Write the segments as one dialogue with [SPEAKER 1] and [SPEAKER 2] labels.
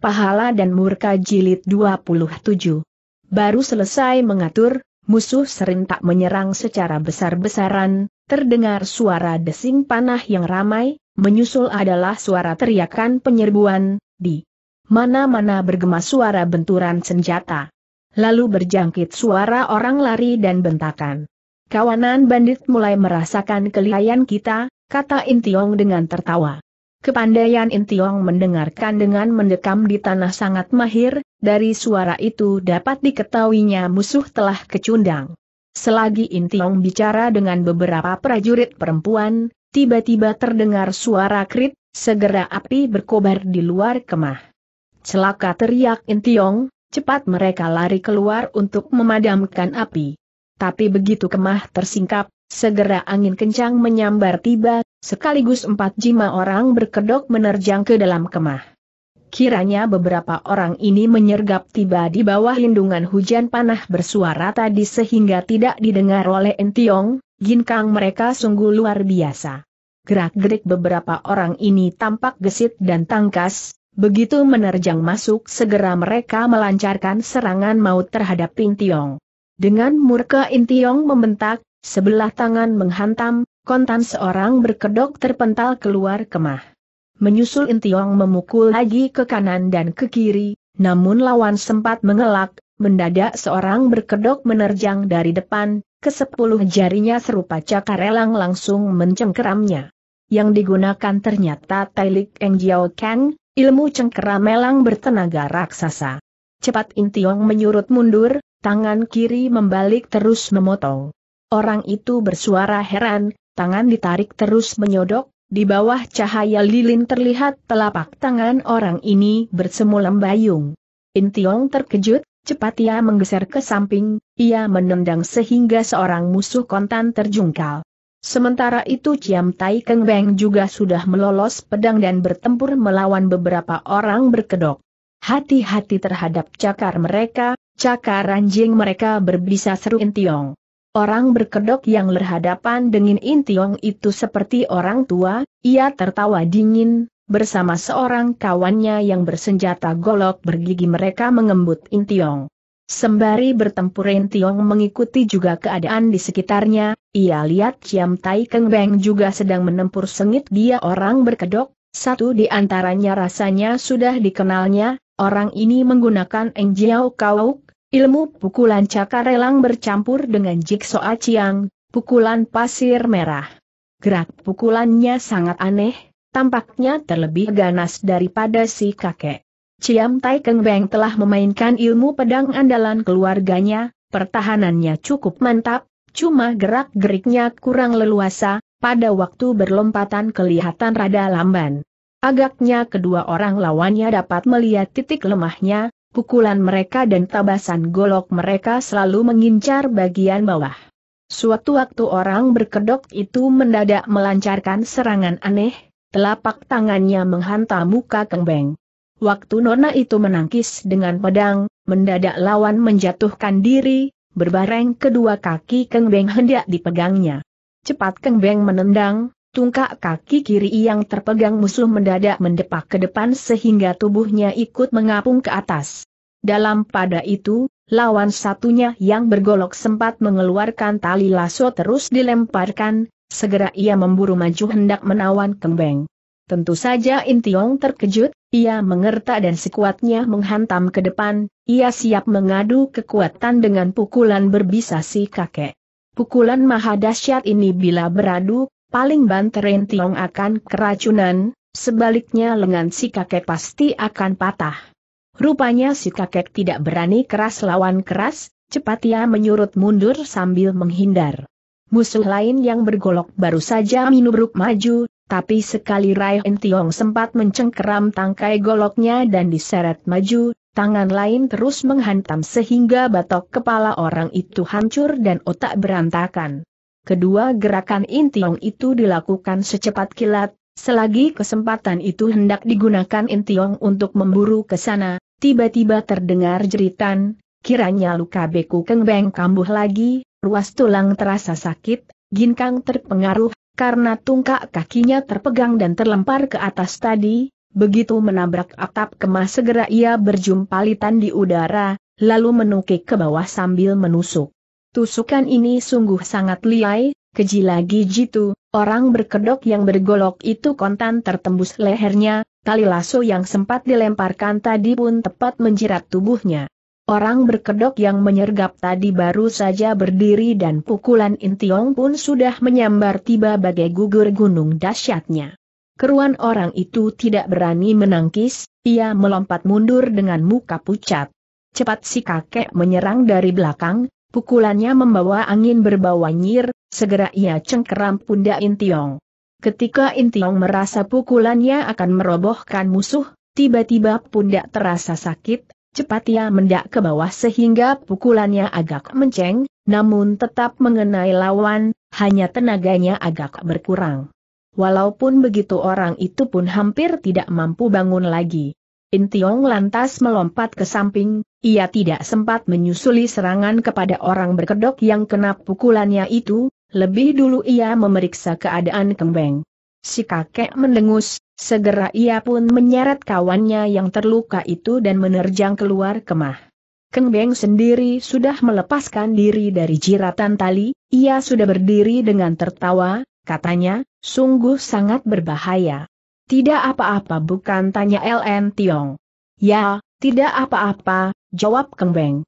[SPEAKER 1] Pahala dan Murka Jilid 27. Baru selesai mengatur, musuh serentak menyerang secara besar-besaran, terdengar suara desing panah yang ramai, menyusul adalah suara teriakan penyerbuan, di mana-mana bergema suara benturan senjata. Lalu berjangkit suara orang lari dan bentakan. Kawanan bandit mulai merasakan kelihayan kita, kata Intiong dengan tertawa. Kepandaian Intiong mendengarkan dengan mendekam di tanah sangat mahir, dari suara itu dapat diketahuinya musuh telah kecundang. Selagi Intiong bicara dengan beberapa prajurit perempuan, tiba-tiba terdengar suara krit, segera api berkobar di luar kemah. Celaka teriak Intiong, cepat mereka lari keluar untuk memadamkan api. Tapi begitu kemah tersingkap, Segera angin kencang menyambar tiba, sekaligus empat jima orang berkedok menerjang ke dalam kemah. Kiranya beberapa orang ini menyergap tiba di bawah lindungan hujan panah bersuara tadi sehingga tidak didengar oleh Entiong, ginkang mereka sungguh luar biasa. Gerak-gerik beberapa orang ini tampak gesit dan tangkas, begitu menerjang masuk segera mereka melancarkan serangan maut terhadap Intiong. Dengan murka Intiong membentak, Sebelah tangan menghantam, kontan seorang berkedok terpental keluar kemah. Menyusul Intiong memukul lagi ke kanan dan ke kiri, namun lawan sempat mengelak, mendadak seorang berkedok menerjang dari depan, kesepuluh jarinya serupa cakar elang langsung mencengkeramnya. Yang digunakan ternyata Tailik Eng Jiao Kang, ilmu cengkeram elang bertenaga raksasa. Cepat Intiong menyurut mundur, tangan kiri membalik terus memotong. Orang itu bersuara heran, tangan ditarik terus menyodok, di bawah cahaya lilin terlihat telapak tangan orang ini bersemu lembayung. Intiong terkejut, cepat ia menggeser ke samping, ia menendang sehingga seorang musuh kontan terjungkal. Sementara itu Ciam Tai Keng Beng juga sudah melolos pedang dan bertempur melawan beberapa orang berkedok. Hati-hati terhadap cakar mereka, cakar anjing mereka berbisa seru Intiong. Orang berkedok yang berhadapan dengan Intiong itu seperti orang tua, ia tertawa dingin, bersama seorang kawannya yang bersenjata golok bergigi mereka mengembut Intiong. Sembari bertempur Intiong mengikuti juga keadaan di sekitarnya, ia lihat Chiam Tai Keng Beng juga sedang menempur sengit dia orang berkedok, satu di antaranya rasanya sudah dikenalnya, orang ini menggunakan Eng Jiao Kauk, Ilmu pukulan cakarelang bercampur dengan jikso aciang, pukulan pasir merah. Gerak pukulannya sangat aneh, tampaknya terlebih ganas daripada si kakek. Ciam Tai Keng Beng telah memainkan ilmu pedang andalan keluarganya, pertahanannya cukup mantap, cuma gerak-geriknya kurang leluasa, pada waktu berlompatan kelihatan rada lamban. Agaknya kedua orang lawannya dapat melihat titik lemahnya, pukulan mereka dan tabasan golok mereka selalu mengincar bagian bawah. Suatu waktu orang berkedok itu mendadak melancarkan serangan aneh, telapak tangannya menghantam muka Kengbeng. Waktu Nona itu menangkis dengan pedang, mendadak lawan menjatuhkan diri, berbareng kedua kaki Kengbeng hendak dipegangnya. Cepat Kengbeng menendang, Tungkak kaki kiri yang terpegang musuh mendadak mendepak ke depan sehingga tubuhnya ikut mengapung ke atas. Dalam pada itu, lawan satunya yang bergolok sempat mengeluarkan tali lasso terus dilemparkan, segera ia memburu maju hendak menawan kembeng. Tentu saja Intiong terkejut, ia mengerta dan sekuatnya menghantam ke depan, ia siap mengadu kekuatan dengan pukulan berbisa si kakek. Pukulan maha dahsyat ini bila beradu, paling banterin Tiong akan keracunan, sebaliknya lengan si kakek pasti akan patah. Rupanya si kakek tidak berani keras lawan keras, cepat ia menyurut mundur sambil menghindar. Musuh lain yang bergolok baru saja minubruk maju, tapi sekali Rai Tiong sempat mencengkeram tangkai goloknya dan diseret maju, tangan lain terus menghantam sehingga batok kepala orang itu hancur dan otak berantakan. Kedua gerakan Intiong itu dilakukan secepat kilat, selagi kesempatan itu hendak digunakan Intiong untuk memburu ke sana, tiba-tiba terdengar jeritan, kiranya luka beku kengbeng kambuh lagi, ruas tulang terasa sakit, ginkang terpengaruh, karena tungkak kakinya terpegang dan terlempar ke atas tadi, begitu menabrak atap kemas segera ia berjumpalitan di udara, lalu menukik ke bawah sambil menusuk. Tusukan ini sungguh sangat liai, keji lagi jitu, orang berkedok yang bergolok itu kontan tertembus lehernya, tali lasso yang sempat dilemparkan tadi pun tepat menjerat tubuhnya. Orang berkedok yang menyergap tadi baru saja berdiri dan pukulan Intiong pun sudah menyambar tiba bagai gugur gunung dahsyatnya. Keruan orang itu tidak berani menangkis, ia melompat mundur dengan muka pucat. Cepat si kakek menyerang dari belakang, Pukulannya membawa angin berbau nyir, segera ia cengkeram pundak Intiong. Ketika Intiong merasa pukulannya akan merobohkan musuh, tiba-tiba pundak terasa sakit, cepat ia mendak ke bawah sehingga pukulannya agak menceng, namun tetap mengenai lawan, hanya tenaganya agak berkurang. Walaupun begitu orang itu pun hampir tidak mampu bangun lagi. Intiong lantas melompat ke samping, ia tidak sempat menyusuli serangan kepada orang berkedok yang kena pukulannya itu, lebih dulu ia memeriksa keadaan kembeng. Si kakek mendengus, segera ia pun menyeret kawannya yang terluka itu dan menerjang keluar kemah. Kengbeng sendiri sudah melepaskan diri dari jiratan tali, ia sudah berdiri dengan tertawa, katanya, sungguh sangat berbahaya. Tidak apa-apa bukan tanya LN Tiong. Ya, tidak apa-apa, jawab Kembeng.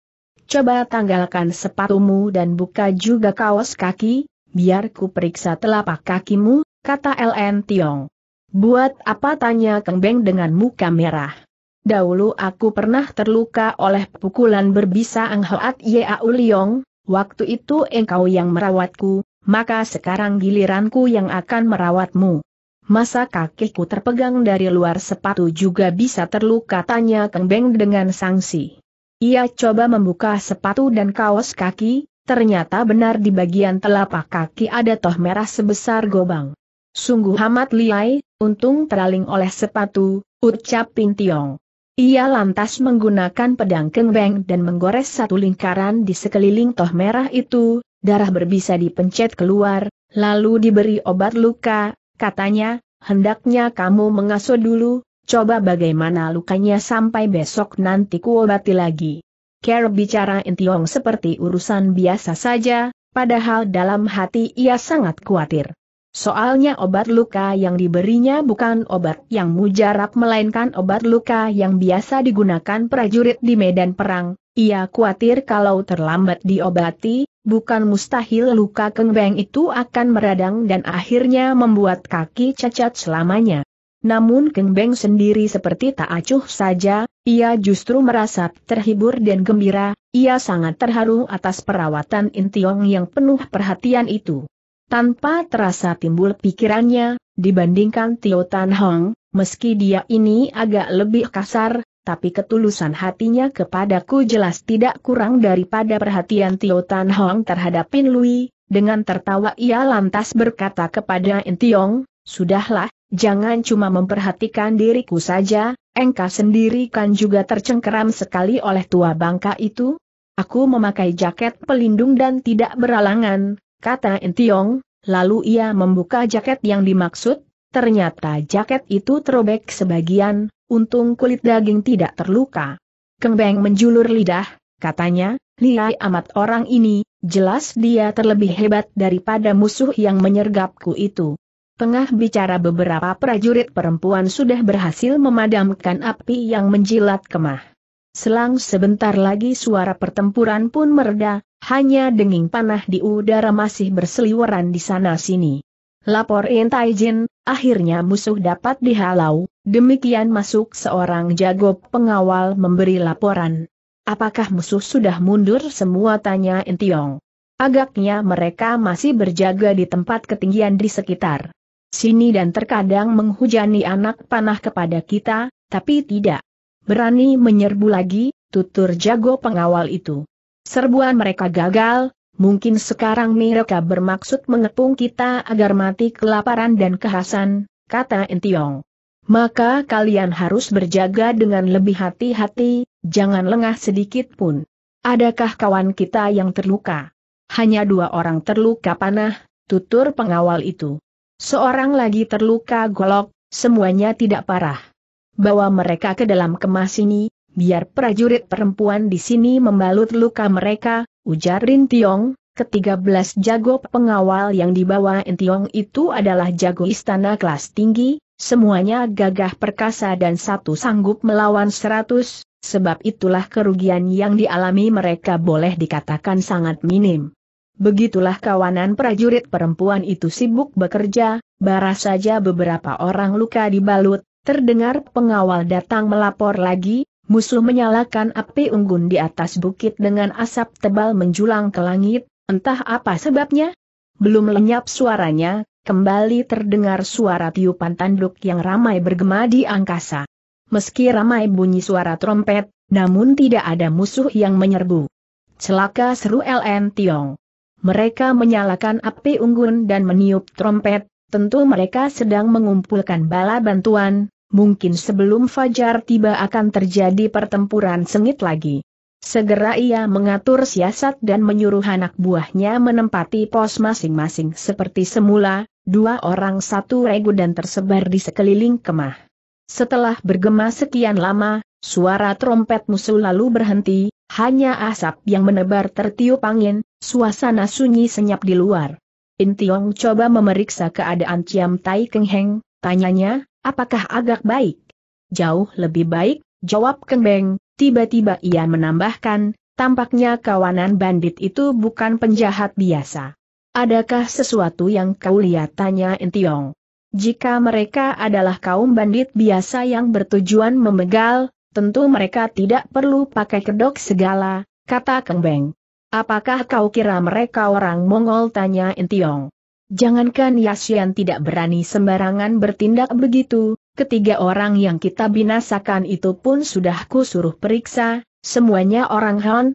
[SPEAKER 1] Coba tanggalkan sepatumu dan buka juga kaos kaki, biar ku periksa telapak kakimu, kata LN Tiong. Buat apa tanya Kembeng dengan muka merah? Dahulu aku pernah terluka oleh pukulan berbisa Ang Hoat Au Liong, waktu itu engkau yang merawatku, maka sekarang giliranku yang akan merawatmu. Masa kakiku terpegang dari luar sepatu juga bisa terluka tanya Kang Beng dengan sangsi. Ia coba membuka sepatu dan kaos kaki, ternyata benar di bagian telapak kaki ada toh merah sebesar gobang. Sungguh amat liai, untung teraling oleh sepatu, ucap Pintiong. Ia lantas menggunakan pedang kengbeng dan menggores satu lingkaran di sekeliling toh merah itu, darah berbisa dipencet keluar, lalu diberi obat luka, katanya, hendaknya kamu mengasuh dulu, coba bagaimana lukanya sampai besok nanti kuobati lagi. Care bicara Intiong seperti urusan biasa saja, padahal dalam hati ia sangat khawatir. Soalnya obat luka yang diberinya bukan obat yang mujarab melainkan obat luka yang biasa digunakan prajurit di medan perang, ia khawatir kalau terlambat diobati, Bukan mustahil luka kengbeng itu akan meradang dan akhirnya membuat kaki cacat selamanya. Namun kengbeng sendiri seperti tak acuh saja, ia justru merasa terhibur dan gembira, ia sangat terharu atas perawatan Intiong yang penuh perhatian itu. Tanpa terasa timbul pikirannya, dibandingkan Tio Tan Hong, meski dia ini agak lebih kasar, tapi ketulusan hatinya kepadaku jelas tidak kurang daripada perhatian Tio Tan Hong terhadap Pin Lui, dengan tertawa ia lantas berkata kepada Entiong, Sudahlah, jangan cuma memperhatikan diriku saja, engkau sendiri kan juga tercengkeram sekali oleh tua bangka itu. Aku memakai jaket pelindung dan tidak beralangan, kata Entiong, lalu ia membuka jaket yang dimaksud, ternyata jaket itu terobek sebagian, untung kulit daging tidak terluka. Keng menjulur lidah, katanya, liai amat orang ini, jelas dia terlebih hebat daripada musuh yang menyergapku itu. Tengah bicara beberapa prajurit perempuan sudah berhasil memadamkan api yang menjilat kemah. Selang sebentar lagi suara pertempuran pun mereda, hanya denging panah di udara masih berseliweran di sana-sini. Lapor Taijin, akhirnya musuh dapat dihalau, Demikian masuk seorang jago pengawal memberi laporan. Apakah musuh sudah mundur semua tanya Entiong. Agaknya mereka masih berjaga di tempat ketinggian di sekitar sini dan terkadang menghujani anak panah kepada kita, tapi tidak berani menyerbu lagi, tutur jago pengawal itu. Serbuan mereka gagal, mungkin sekarang mereka bermaksud mengepung kita agar mati kelaparan dan kehasan, kata Entiong. Maka kalian harus berjaga dengan lebih hati-hati, jangan lengah sedikit pun. Adakah kawan kita yang terluka? Hanya dua orang terluka panah, tutur pengawal itu. Seorang lagi terluka golok, semuanya tidak parah. Bawa mereka ke dalam kemas ini, biar prajurit perempuan di sini membalut luka mereka, ujar Rin Tiong, ketiga belas jago pengawal yang dibawa Rin itu adalah jago istana kelas tinggi, Semuanya gagah perkasa dan satu sanggup melawan seratus, sebab itulah kerugian yang dialami mereka boleh dikatakan sangat minim. Begitulah kawanan prajurit perempuan itu sibuk bekerja, bara saja beberapa orang luka dibalut, terdengar pengawal datang melapor lagi, musuh menyalakan api unggun di atas bukit dengan asap tebal menjulang ke langit, entah apa sebabnya. Belum lenyap suaranya, kembali terdengar suara tiupan tanduk yang ramai bergema di angkasa. Meski ramai bunyi suara trompet, namun tidak ada musuh yang menyerbu. Celaka seru LN Tiong. Mereka menyalakan api unggun dan meniup trompet, tentu mereka sedang mengumpulkan bala bantuan, mungkin sebelum fajar tiba akan terjadi pertempuran sengit lagi. Segera ia mengatur siasat dan menyuruh anak buahnya menempati pos masing-masing seperti semula, dua orang satu regu dan tersebar di sekeliling kemah. Setelah bergema sekian lama, suara trompet musuh lalu berhenti, hanya asap yang menebar tertiup angin, suasana sunyi senyap di luar. Intiong coba memeriksa keadaan Ciam Tai Keng Heng, tanyanya, apakah agak baik? Jauh lebih baik, jawab Keng Beng, tiba-tiba ia menambahkan, tampaknya kawanan bandit itu bukan penjahat biasa. Adakah sesuatu yang kau lihat tanya Intiong? Jika mereka adalah kaum bandit biasa yang bertujuan memegal, tentu mereka tidak perlu pakai kedok segala, kata Keng Beng. Apakah kau kira mereka orang Mongol tanya Intiong? Jangankan Yasian tidak berani sembarangan bertindak begitu, Ketiga orang yang kita binasakan itu pun sudah kusuruh periksa, semuanya orang Han.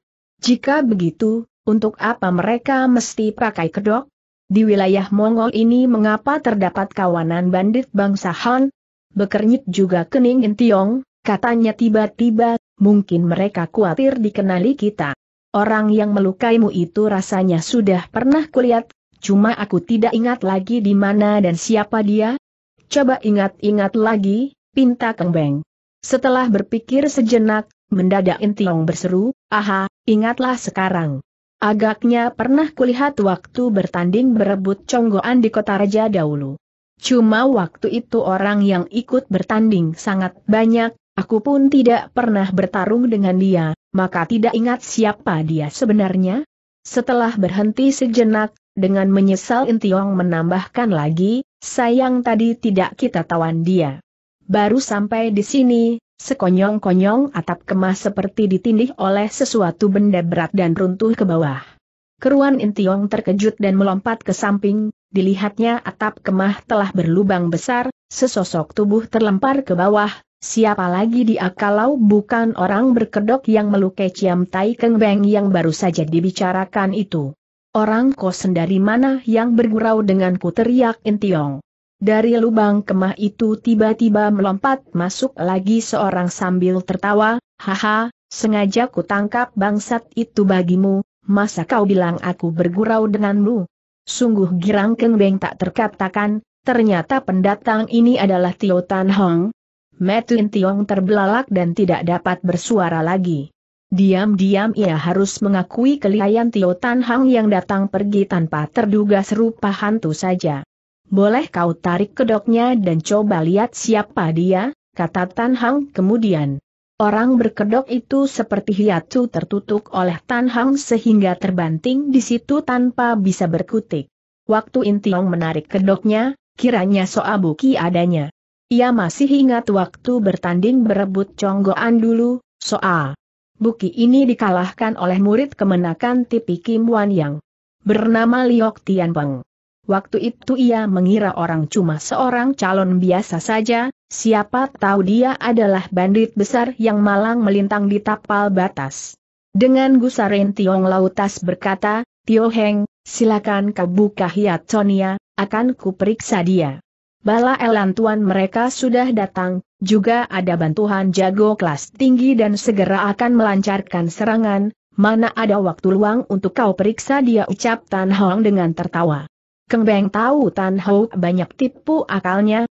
[SPEAKER 1] Jika begitu, untuk apa mereka mesti pakai kedok? Di wilayah Mongol ini mengapa terdapat kawanan bandit bangsa Han? Bekernyit juga kening Tiong, katanya tiba-tiba, mungkin mereka khawatir dikenali kita. Orang yang melukaimu itu rasanya sudah pernah kulihat, cuma aku tidak ingat lagi di mana dan siapa dia, coba ingat-ingat lagi, pinta kembeng. Setelah berpikir sejenak, mendadak Intiong berseru, aha, ingatlah sekarang. Agaknya pernah kulihat waktu bertanding berebut conggoan di kota Raja dahulu. Cuma waktu itu orang yang ikut bertanding sangat banyak, aku pun tidak pernah bertarung dengan dia, maka tidak ingat siapa dia sebenarnya. Setelah berhenti sejenak, dengan menyesal Intiong menambahkan lagi, sayang tadi tidak kita tawan dia. Baru sampai di sini, sekonyong-konyong atap kemah seperti ditindih oleh sesuatu benda berat dan runtuh ke bawah. Keruan Intiong terkejut dan melompat ke samping, dilihatnya atap kemah telah berlubang besar, sesosok tubuh terlempar ke bawah, siapa lagi dia kalau bukan orang berkedok yang melukai Ciam Tai Keng Beng yang baru saja dibicarakan itu. Orang kosen dari mana yang bergurau denganku teriak Intiong. Dari lubang kemah itu tiba-tiba melompat masuk lagi seorang sambil tertawa, haha, sengaja ku tangkap bangsat itu bagimu, masa kau bilang aku bergurau denganmu? Sungguh girang kengbeng tak terkatakan, ternyata pendatang ini adalah Tio Tan Hong. Metin Tiong terbelalak dan tidak dapat bersuara lagi. Diam-diam ia harus mengakui kelihayan Tio Tan Hang yang datang pergi tanpa terduga serupa hantu saja. Boleh kau tarik kedoknya dan coba lihat siapa dia, kata Tan Hang kemudian. Orang berkedok itu seperti hiatu tertutup oleh Tan Hang sehingga terbanting di situ tanpa bisa berkutik. Waktu Intiong menarik kedoknya, kiranya Soabuki adanya. Ia masih ingat waktu bertanding berebut conggoan dulu, Soa. Buki ini dikalahkan oleh murid kemenakan Tipi Kim Wan Yang. Bernama Liok Tian Peng. Waktu itu ia mengira orang cuma seorang calon biasa saja, siapa tahu dia adalah bandit besar yang malang melintang di tapal batas. Dengan gusarin Tiong Lautas berkata, Tio Heng, silakan kau buka hiat Sonia, akan kuperiksa dia. Bala elantuan mereka sudah datang, juga ada bantuan jago kelas tinggi dan segera akan melancarkan serangan, mana ada waktu luang untuk kau periksa dia ucap Tan Hong dengan tertawa. Keng Beng tahu Tan Hong banyak tipu akalnya,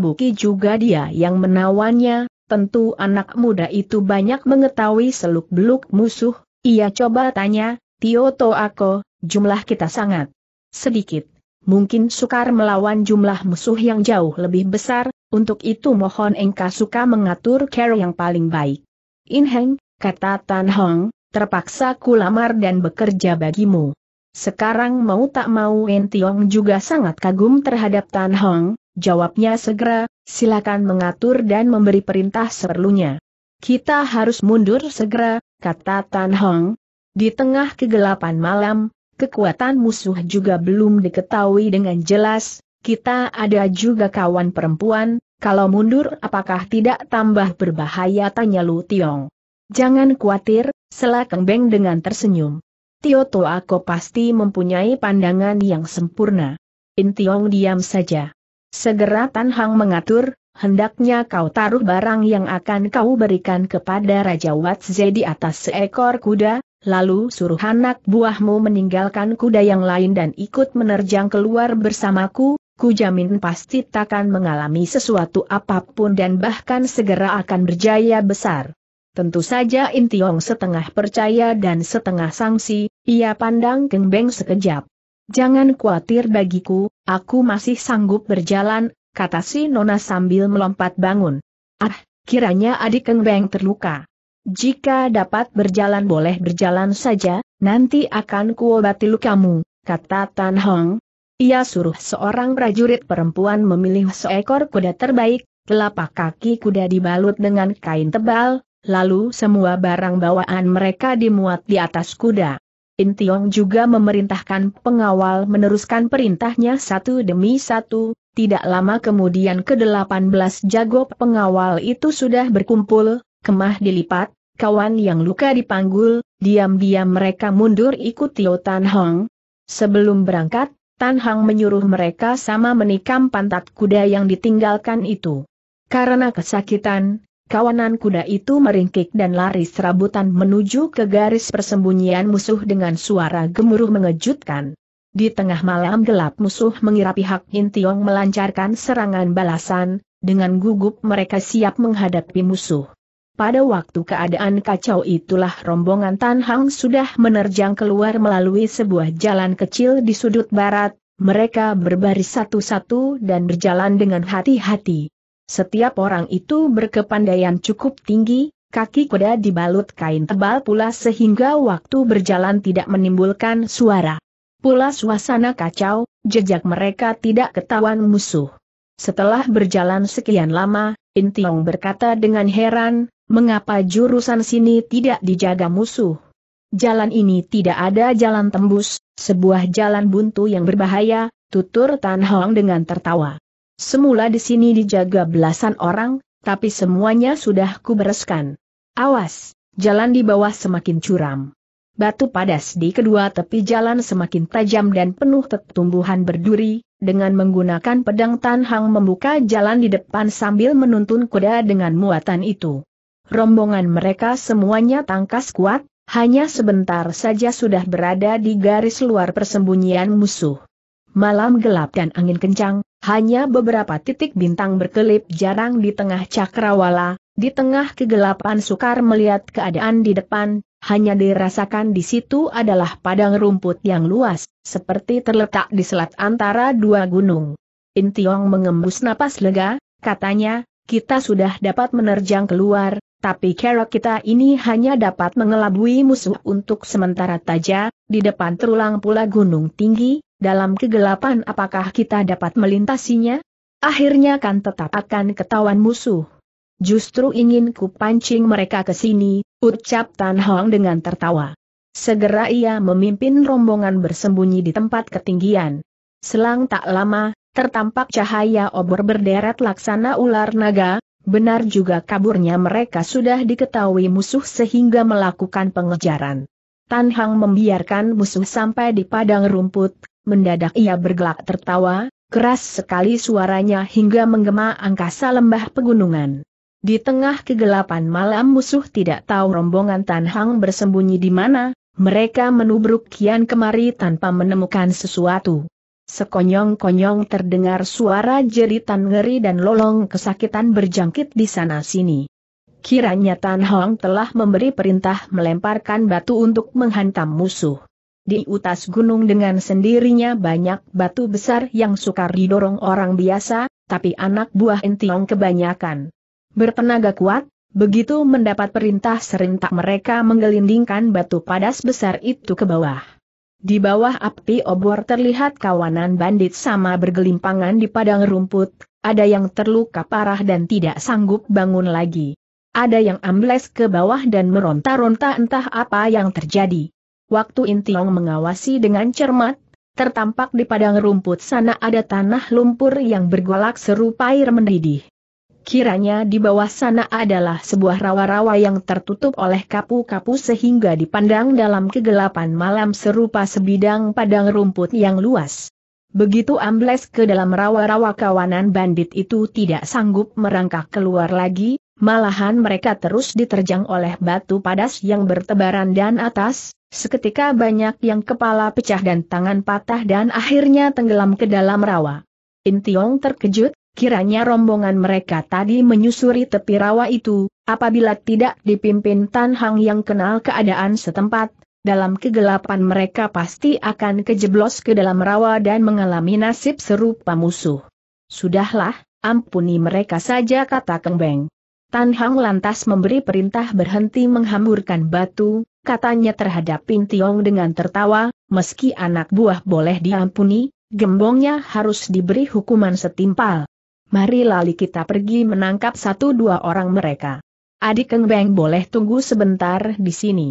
[SPEAKER 1] buki juga dia yang menawannya, tentu anak muda itu banyak mengetahui seluk-beluk musuh, ia coba tanya, Tio To Ako, jumlah kita sangat sedikit mungkin sukar melawan jumlah musuh yang jauh lebih besar, untuk itu mohon engkau suka mengatur care yang paling baik. Inheng, kata Tan Hong, terpaksa kulamar dan bekerja bagimu. Sekarang mau tak mau Ention Tiong juga sangat kagum terhadap Tan Hong, jawabnya segera, silakan mengatur dan memberi perintah seperlunya. Kita harus mundur segera, kata Tan Hong. Di tengah kegelapan malam, kekuatan musuh juga belum diketahui dengan jelas, kita ada juga kawan perempuan, kalau mundur apakah tidak tambah berbahaya tanya Lu Tiong. Jangan khawatir, Sela Beng dengan tersenyum. Tio aku pasti mempunyai pandangan yang sempurna. In Tiong diam saja. Segera Tan Hang mengatur, hendaknya kau taruh barang yang akan kau berikan kepada Raja Wat Ze di atas seekor kuda, Lalu suruh anak buahmu meninggalkan kuda yang lain dan ikut menerjang keluar bersamaku, ku jamin pasti takkan mengalami sesuatu apapun dan bahkan segera akan berjaya besar. Tentu saja Intiong setengah percaya dan setengah sangsi, ia pandang Beng sekejap. Jangan khawatir bagiku, aku masih sanggup berjalan, kata si Nona sambil melompat bangun. Ah, kiranya adik Beng terluka. Jika dapat berjalan boleh berjalan saja, nanti akan kuobati lukamu, kata Tan Hong. Ia suruh seorang prajurit perempuan memilih seekor kuda terbaik, telapak kaki kuda dibalut dengan kain tebal, lalu semua barang bawaan mereka dimuat di atas kuda. Intiong juga memerintahkan pengawal meneruskan perintahnya satu demi satu, tidak lama kemudian ke-18 jago pengawal itu sudah berkumpul, kemah dilipat, kawan yang luka dipanggul, diam-diam mereka mundur ikut Tio Tan Hong. Sebelum berangkat, Tan Hong menyuruh mereka sama menikam pantat kuda yang ditinggalkan itu. Karena kesakitan, Kawanan kuda itu meringkik dan lari serabutan menuju ke garis persembunyian musuh dengan suara gemuruh mengejutkan. Di tengah malam gelap musuh mengira pihak Intiong melancarkan serangan balasan, dengan gugup mereka siap menghadapi musuh. Pada waktu keadaan kacau itulah rombongan Tan Hang sudah menerjang keluar melalui sebuah jalan kecil di sudut barat, mereka berbaris satu-satu dan berjalan dengan hati-hati. Setiap orang itu berkepandaian cukup tinggi, kaki kuda dibalut kain tebal pula sehingga waktu berjalan tidak menimbulkan suara. Pula suasana kacau, jejak mereka tidak ketahuan musuh. Setelah berjalan sekian lama, Intiong berkata dengan heran, mengapa jurusan sini tidak dijaga musuh? Jalan ini tidak ada jalan tembus, sebuah jalan buntu yang berbahaya, tutur Tan Hong dengan tertawa. Semula di sini dijaga belasan orang, tapi semuanya sudah kubereskan. Awas, jalan di bawah semakin curam. Batu padas di kedua tepi jalan semakin tajam dan penuh tumbuhan berduri, dengan menggunakan pedang Tan Hang membuka jalan di depan sambil menuntun kuda dengan muatan itu rombongan mereka semuanya tangkas kuat, hanya sebentar saja sudah berada di garis luar persembunyian musuh. Malam gelap dan angin kencang, hanya beberapa titik bintang berkelip jarang di tengah cakrawala, di tengah kegelapan sukar melihat keadaan di depan, hanya dirasakan di situ adalah padang rumput yang luas, seperti terletak di selat antara dua gunung. Intiong mengembus napas lega, katanya, kita sudah dapat menerjang keluar, tapi kerok kita ini hanya dapat mengelabui musuh untuk sementara saja, di depan terulang pula gunung tinggi, dalam kegelapan apakah kita dapat melintasinya? Akhirnya kan tetap akan ketahuan musuh. Justru ingin ku pancing mereka ke sini, ucap Tan Hong dengan tertawa. Segera ia memimpin rombongan bersembunyi di tempat ketinggian. Selang tak lama, tertampak cahaya obor berderet laksana ular naga, Benar juga kaburnya mereka sudah diketahui musuh sehingga melakukan pengejaran. Tan Hang membiarkan musuh sampai di padang rumput, mendadak ia bergelak tertawa, keras sekali suaranya hingga menggema angkasa lembah pegunungan. Di tengah kegelapan malam musuh tidak tahu rombongan Tan Hang bersembunyi di mana, mereka menubruk kian kemari tanpa menemukan sesuatu. Sekonyong-konyong terdengar suara jeritan ngeri dan lolong kesakitan berjangkit di sana-sini. Kiranya Tan Hong telah memberi perintah melemparkan batu untuk menghantam musuh. Di utas gunung dengan sendirinya banyak batu besar yang sukar didorong orang biasa, tapi anak buah Entiong kebanyakan. Bertenaga kuat, Begitu mendapat perintah serentak mereka menggelindingkan batu padas besar itu ke bawah. Di bawah api obor terlihat kawanan bandit sama bergelimpangan di padang rumput, ada yang terluka parah dan tidak sanggup bangun lagi. Ada yang ambles ke bawah dan meronta-ronta entah apa yang terjadi. Waktu Intiong mengawasi dengan cermat, tertampak di padang rumput sana ada tanah lumpur yang bergolak serupa air mendidih. Kiranya di bawah sana adalah sebuah rawa-rawa yang tertutup oleh kapu-kapu sehingga dipandang dalam kegelapan malam serupa sebidang padang rumput yang luas. Begitu ambles ke dalam rawa-rawa kawanan bandit itu tidak sanggup merangkak keluar lagi, malahan mereka terus diterjang oleh batu padas yang bertebaran dan atas, seketika banyak yang kepala pecah dan tangan patah dan akhirnya tenggelam ke dalam rawa. Intiong terkejut, Kiranya rombongan mereka tadi menyusuri tepi rawa itu, apabila tidak dipimpin Tan Hang yang kenal keadaan setempat, dalam kegelapan mereka pasti akan kejeblos ke dalam rawa dan mengalami nasib serupa musuh. Sudahlah, ampuni mereka saja kata Kengbeng. Tan Hang lantas memberi perintah berhenti menghamburkan batu, katanya terhadap Pin Tiong dengan tertawa, meski anak buah boleh diampuni, gembongnya harus diberi hukuman setimpal mari lali kita pergi menangkap satu dua orang mereka. Adik Keng Beng boleh tunggu sebentar di sini.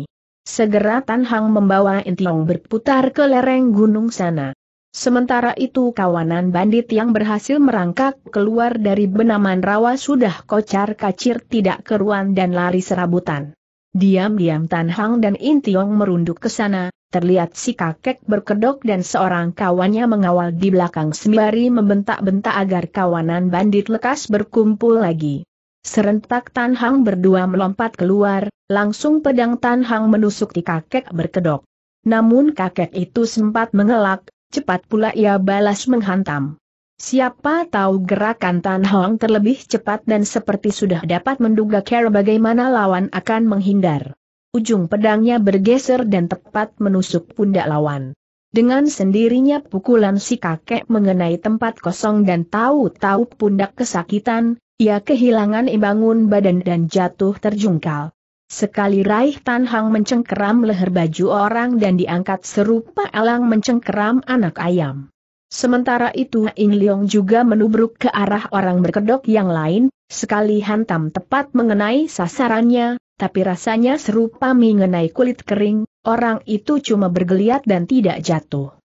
[SPEAKER 1] Segera Tan Hang membawa Intiong berputar ke lereng gunung sana. Sementara itu kawanan bandit yang berhasil merangkak keluar dari benaman rawa sudah kocar kacir tidak keruan dan lari serabutan. Diam-diam Tan Hang dan Intiong merunduk ke sana, terlihat si kakek berkedok dan seorang kawannya mengawal di belakang sembari membentak-bentak agar kawanan bandit lekas berkumpul lagi. Serentak Tan Hang berdua melompat keluar, langsung pedang Tan Hang menusuk di kakek berkedok. Namun kakek itu sempat mengelak, cepat pula ia balas menghantam. Siapa tahu gerakan Tan Hong terlebih cepat dan seperti sudah dapat menduga cara bagaimana lawan akan menghindar. Ujung pedangnya bergeser dan tepat menusuk pundak lawan. Dengan sendirinya pukulan si kakek mengenai tempat kosong dan tahu-tahu pundak kesakitan, ia kehilangan imbangun badan dan jatuh terjungkal. Sekali raih Tan Hang mencengkeram leher baju orang dan diangkat serupa elang mencengkeram anak ayam. Sementara itu In Leong juga menubruk ke arah orang berkedok yang lain, sekali hantam tepat mengenai sasarannya, tapi rasanya serupa mengenai kulit kering, orang itu cuma bergeliat dan tidak jatuh.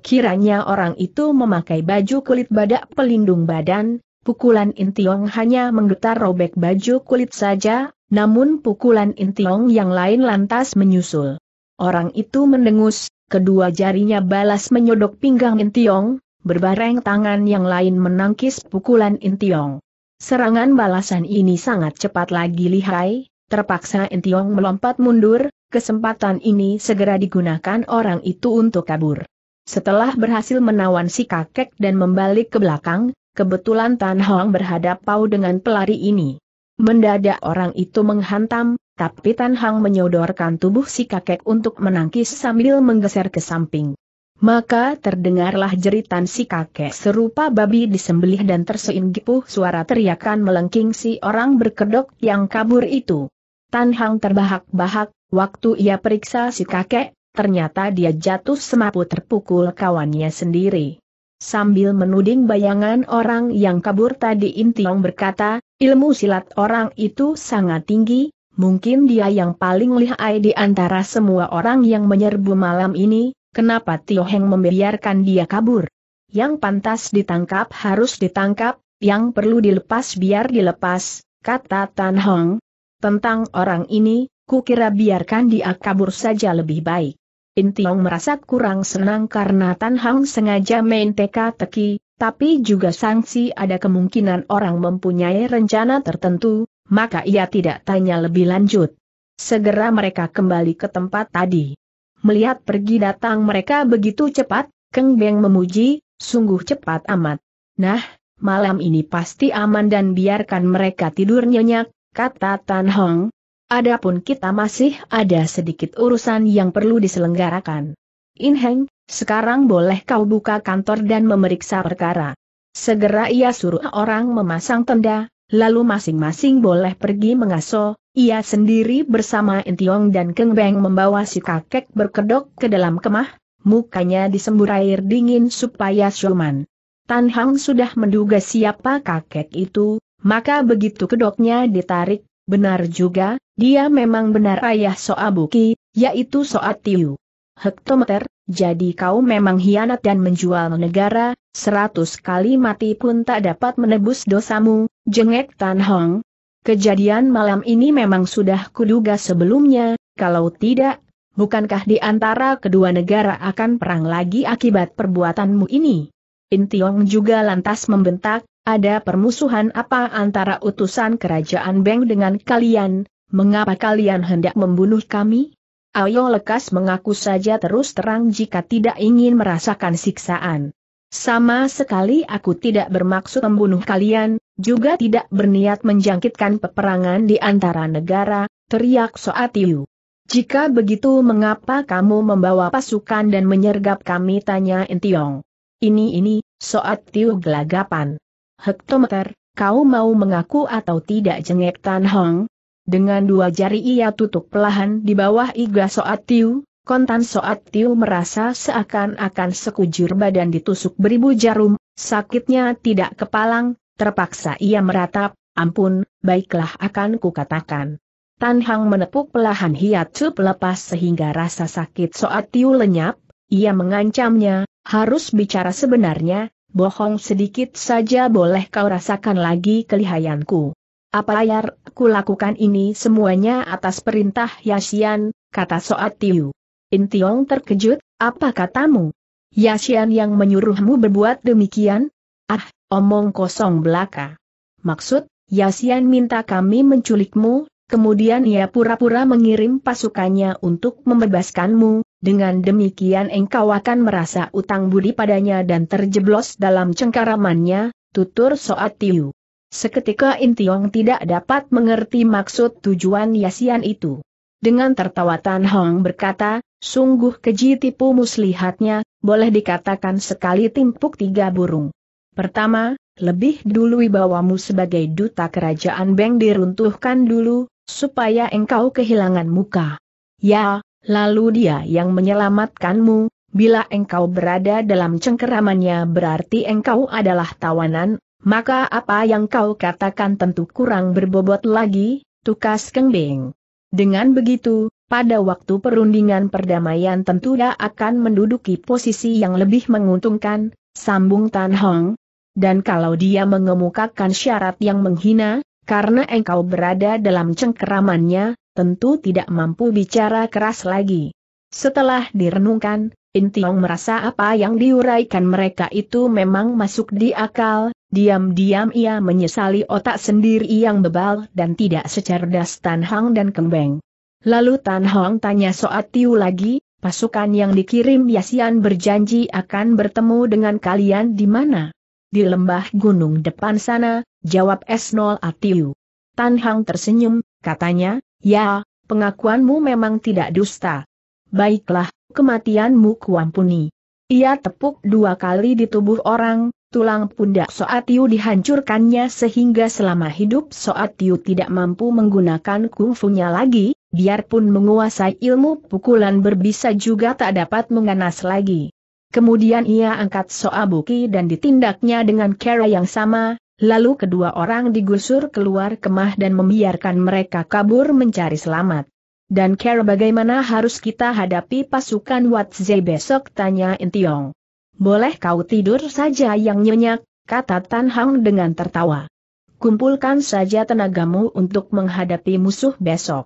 [SPEAKER 1] Kiranya orang itu memakai baju kulit badak pelindung badan, pukulan In Tiong hanya menggetar robek baju kulit saja, namun pukulan In Tiong yang lain lantas menyusul. Orang itu mendengus, kedua jarinya balas menyodok pinggang Intiong, berbareng tangan yang lain menangkis pukulan Intiong. Serangan balasan ini sangat cepat lagi lihai, terpaksa Intiong melompat mundur, kesempatan ini segera digunakan orang itu untuk kabur. Setelah berhasil menawan si kakek dan membalik ke belakang, kebetulan Tan Hong berhadap pau dengan pelari ini. Mendadak orang itu menghantam, tapi Tan Hang menyodorkan tubuh si kakek untuk menangkis sambil menggeser ke samping. Maka terdengarlah jeritan si kakek serupa babi disembelih dan tersein suara teriakan melengking si orang berkedok yang kabur itu. Tan Hang terbahak-bahak, waktu ia periksa si kakek, ternyata dia jatuh semapu terpukul kawannya sendiri. Sambil menuding bayangan orang yang kabur tadi Intiong berkata, ilmu silat orang itu sangat tinggi, Mungkin dia yang paling lihai di antara semua orang yang menyerbu malam ini, kenapa Tio Heng membiarkan dia kabur? Yang pantas ditangkap harus ditangkap, yang perlu dilepas biar dilepas, kata Tan Hong. Tentang orang ini, kukira biarkan dia kabur saja lebih baik. Tiong merasa kurang senang karena Tan Hong sengaja main teka-teki, tapi juga sanksi ada kemungkinan orang mempunyai rencana tertentu, maka ia tidak tanya lebih lanjut. Segera mereka kembali ke tempat tadi. Melihat pergi datang mereka begitu cepat, Keng Beng memuji, sungguh cepat amat. Nah, malam ini pasti aman dan biarkan mereka tidur nyenyak, kata Tan Hong. Adapun kita masih ada sedikit urusan yang perlu diselenggarakan. In Heng, sekarang boleh kau buka kantor dan memeriksa perkara. Segera ia suruh orang memasang tenda, lalu masing-masing boleh pergi mengaso, ia sendiri bersama Entiong dan Keng Beng membawa si kakek berkedok ke dalam kemah, mukanya disembur air dingin supaya Shoman. Tan Hang sudah menduga siapa kakek itu, maka begitu kedoknya ditarik, benar juga, dia memang benar ayah Soa Buki, yaitu Soa Tiu hektometer, jadi kau memang hianat dan menjual negara, seratus kali mati pun tak dapat menebus dosamu, jengek Tan Hong. Kejadian malam ini memang sudah kuduga sebelumnya, kalau tidak, bukankah di antara kedua negara akan perang lagi akibat perbuatanmu ini? Tiong juga lantas membentak, ada permusuhan apa antara utusan kerajaan Beng dengan kalian, mengapa kalian hendak membunuh kami? Ayo lekas mengaku saja terus terang jika tidak ingin merasakan siksaan. Sama sekali aku tidak bermaksud membunuh kalian, juga tidak berniat menjangkitkan peperangan di antara negara, teriak Soatiu. Jika begitu mengapa kamu membawa pasukan dan menyergap kami tanya Entiong. Ini ini, Soatiu gelagapan. Hektometer, kau mau mengaku atau tidak jengek Tan Hong? Dengan dua jari ia tutup pelahan di bawah iga Soat Tiu, kontan Soat Tiu merasa seakan-akan sekujur badan ditusuk beribu jarum, sakitnya tidak kepalang, terpaksa ia meratap, ampun, baiklah akan kukatakan. Tan Hang menepuk pelahan Hiatu lepas sehingga rasa sakit Soat Tiu lenyap, ia mengancamnya, harus bicara sebenarnya, bohong sedikit saja boleh kau rasakan lagi kelihayanku. Apa layar, kulakukan ini semuanya atas perintah Yasian, kata Soat Tiu. Intiong terkejut, apa katamu? Yasian yang menyuruhmu berbuat demikian? Ah, omong kosong belaka. Maksud, Yasian minta kami menculikmu, kemudian ia pura-pura mengirim pasukannya untuk membebaskanmu, dengan demikian engkau akan merasa utang budi padanya dan terjeblos dalam cengkaramannya, tutur Soat Tiu. Seketika Intiong tidak dapat mengerti maksud tujuan Yasian itu. Dengan tertawa Tan Hong berkata, sungguh keji tipu muslihatnya, boleh dikatakan sekali timpuk tiga burung. Pertama, lebih dulu ibawamu sebagai duta kerajaan Beng diruntuhkan dulu, supaya engkau kehilangan muka. Ya, lalu dia yang menyelamatkanmu, bila engkau berada dalam cengkeramannya berarti engkau adalah tawanan, maka apa yang kau katakan tentu kurang berbobot lagi, tukas kengbing. Dengan begitu, pada waktu perundingan perdamaian tentu dia akan menduduki posisi yang lebih menguntungkan, sambung Tan Hong. Dan kalau dia mengemukakan syarat yang menghina, karena engkau berada dalam cengkeramannya, tentu tidak mampu bicara keras lagi. Setelah direnungkan, Intiong merasa apa yang diuraikan mereka itu memang masuk di akal, Diam-diam ia menyesali otak sendiri yang bebal dan tidak secerdas Tan Hang dan Kembeng. Lalu Tan Hong tanya Soat Tiu lagi, pasukan yang dikirim Yasian berjanji akan bertemu dengan kalian di mana? Di lembah gunung depan sana, jawab S0 Atiu. Tan Hang tersenyum, katanya, ya, pengakuanmu memang tidak dusta. Baiklah, kematianmu kuampuni. Ia tepuk dua kali di tubuh orang, tulang pundak Soatiu dihancurkannya sehingga selama hidup Soatiu tidak mampu menggunakan kungfunya lagi, biarpun menguasai ilmu pukulan berbisa juga tak dapat menganas lagi. Kemudian ia angkat Soabuki dan ditindaknya dengan cara yang sama, lalu kedua orang digusur keluar kemah dan membiarkan mereka kabur mencari selamat. Dan cara bagaimana harus kita hadapi pasukan Watze besok tanya Intiong. Boleh kau tidur saja yang nyenyak, kata Tan Hang dengan tertawa. Kumpulkan saja tenagamu untuk menghadapi musuh besok.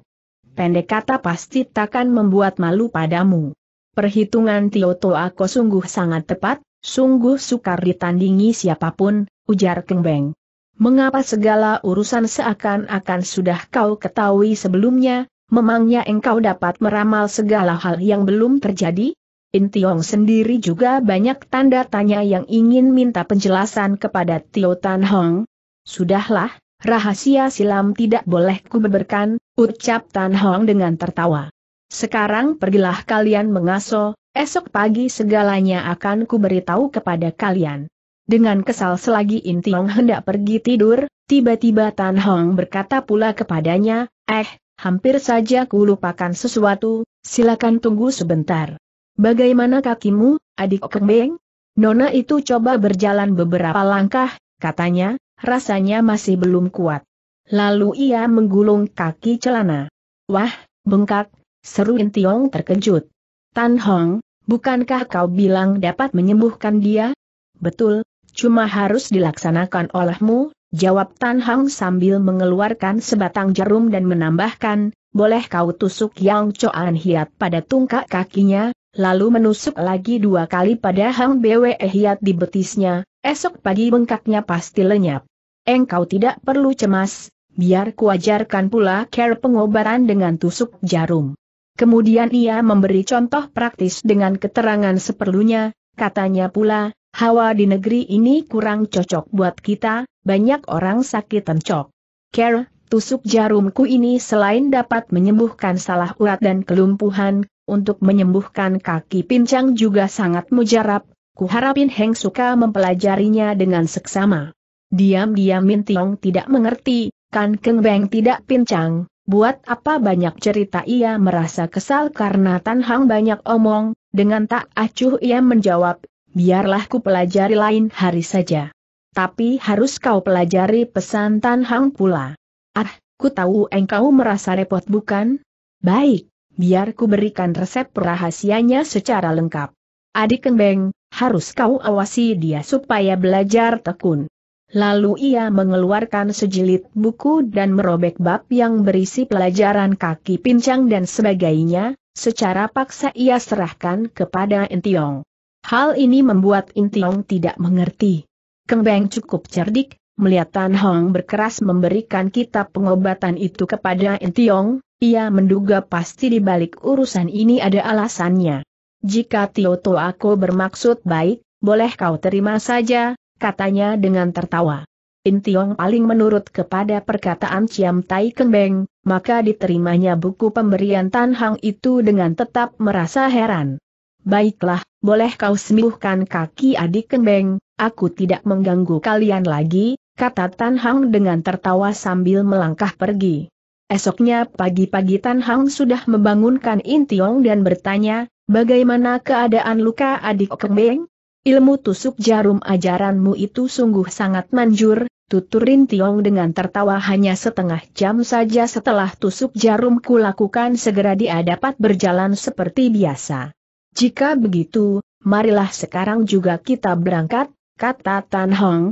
[SPEAKER 1] Pendek kata pasti takkan membuat malu padamu. Perhitungan Tio Ako sungguh sangat tepat, sungguh sukar ditandingi siapapun, ujar Keng Beng. Mengapa segala urusan seakan-akan sudah kau ketahui sebelumnya, memangnya engkau dapat meramal segala hal yang belum terjadi? In Tiong sendiri juga banyak tanda tanya yang ingin minta penjelasan kepada Tio Tan Hong. Sudahlah, rahasia silam tidak boleh kubeberkan, ucap Tan Hong dengan tertawa. Sekarang pergilah kalian mengaso, esok pagi segalanya akan kuberitahu kepada kalian. Dengan kesal selagi Intiong hendak pergi tidur, tiba-tiba Tan Hong berkata pula kepadanya, eh, hampir saja ku lupakan sesuatu, silakan tunggu sebentar. Bagaimana kakimu, adik kembeng? Nona itu coba berjalan beberapa langkah, katanya, rasanya masih belum kuat. Lalu ia menggulung kaki celana. Wah, bengkak, seru Intiong terkejut. Tan Hong, bukankah kau bilang dapat menyembuhkan dia? Betul, cuma harus dilaksanakan olehmu, jawab Tan Hong sambil mengeluarkan sebatang jarum dan menambahkan, boleh kau tusuk Yang coan Hiat pada tungkak kakinya, lalu menusuk lagi dua kali pada Hang Bwe Hiat di betisnya, esok pagi bengkaknya pasti lenyap. Engkau tidak perlu cemas, biar kuajarkan pula care pengobaran dengan tusuk jarum. Kemudian ia memberi contoh praktis dengan keterangan seperlunya, katanya pula, hawa di negeri ini kurang cocok buat kita, banyak orang sakit tencok. Care, tusuk jarumku ini selain dapat menyembuhkan salah urat dan kelumpuhan, untuk menyembuhkan kaki pincang juga sangat mujarab, kuharapin Heng suka mempelajarinya dengan seksama. Diam-diam Min Tiong tidak mengerti, kan Keng Beng tidak pincang, buat apa banyak cerita ia merasa kesal karena Tan Hang banyak omong, dengan tak acuh ia menjawab, biarlah ku pelajari lain hari saja. Tapi harus kau pelajari pesan Tan Hang pula. Ah, ku tahu engkau merasa repot bukan? Baik, biar ku berikan resep rahasianya secara lengkap. Adik Kembeng, harus kau awasi dia supaya belajar tekun. Lalu ia mengeluarkan sejilid buku dan merobek bab yang berisi pelajaran kaki pincang dan sebagainya, secara paksa ia serahkan kepada Intiong. Hal ini membuat Intiong tidak mengerti. Kembeng cukup cerdik, melihat Tan Hong berkeras memberikan kitab pengobatan itu kepada Intiong, ia menduga pasti di balik urusan ini ada alasannya. Jika Tio Toako bermaksud baik, boleh kau terima saja, katanya dengan tertawa. Tiong paling menurut kepada perkataan Ciam Tai Kembeng, maka diterimanya buku pemberian Tan Hang itu dengan tetap merasa heran. Baiklah, boleh kau sembuhkan kaki adik Kembeng, aku tidak mengganggu kalian lagi, kata Tan Hang dengan tertawa sambil melangkah pergi. Esoknya pagi-pagi Tan Hang sudah membangunkan Intiong dan bertanya, bagaimana keadaan luka adik Kembeng? Ilmu tusuk jarum ajaranmu itu sungguh sangat manjur, tutur Tiong dengan tertawa hanya setengah jam saja setelah tusuk jarum kulakukan segera dia dapat berjalan seperti biasa. Jika begitu, marilah sekarang juga kita berangkat, kata Tan Hong,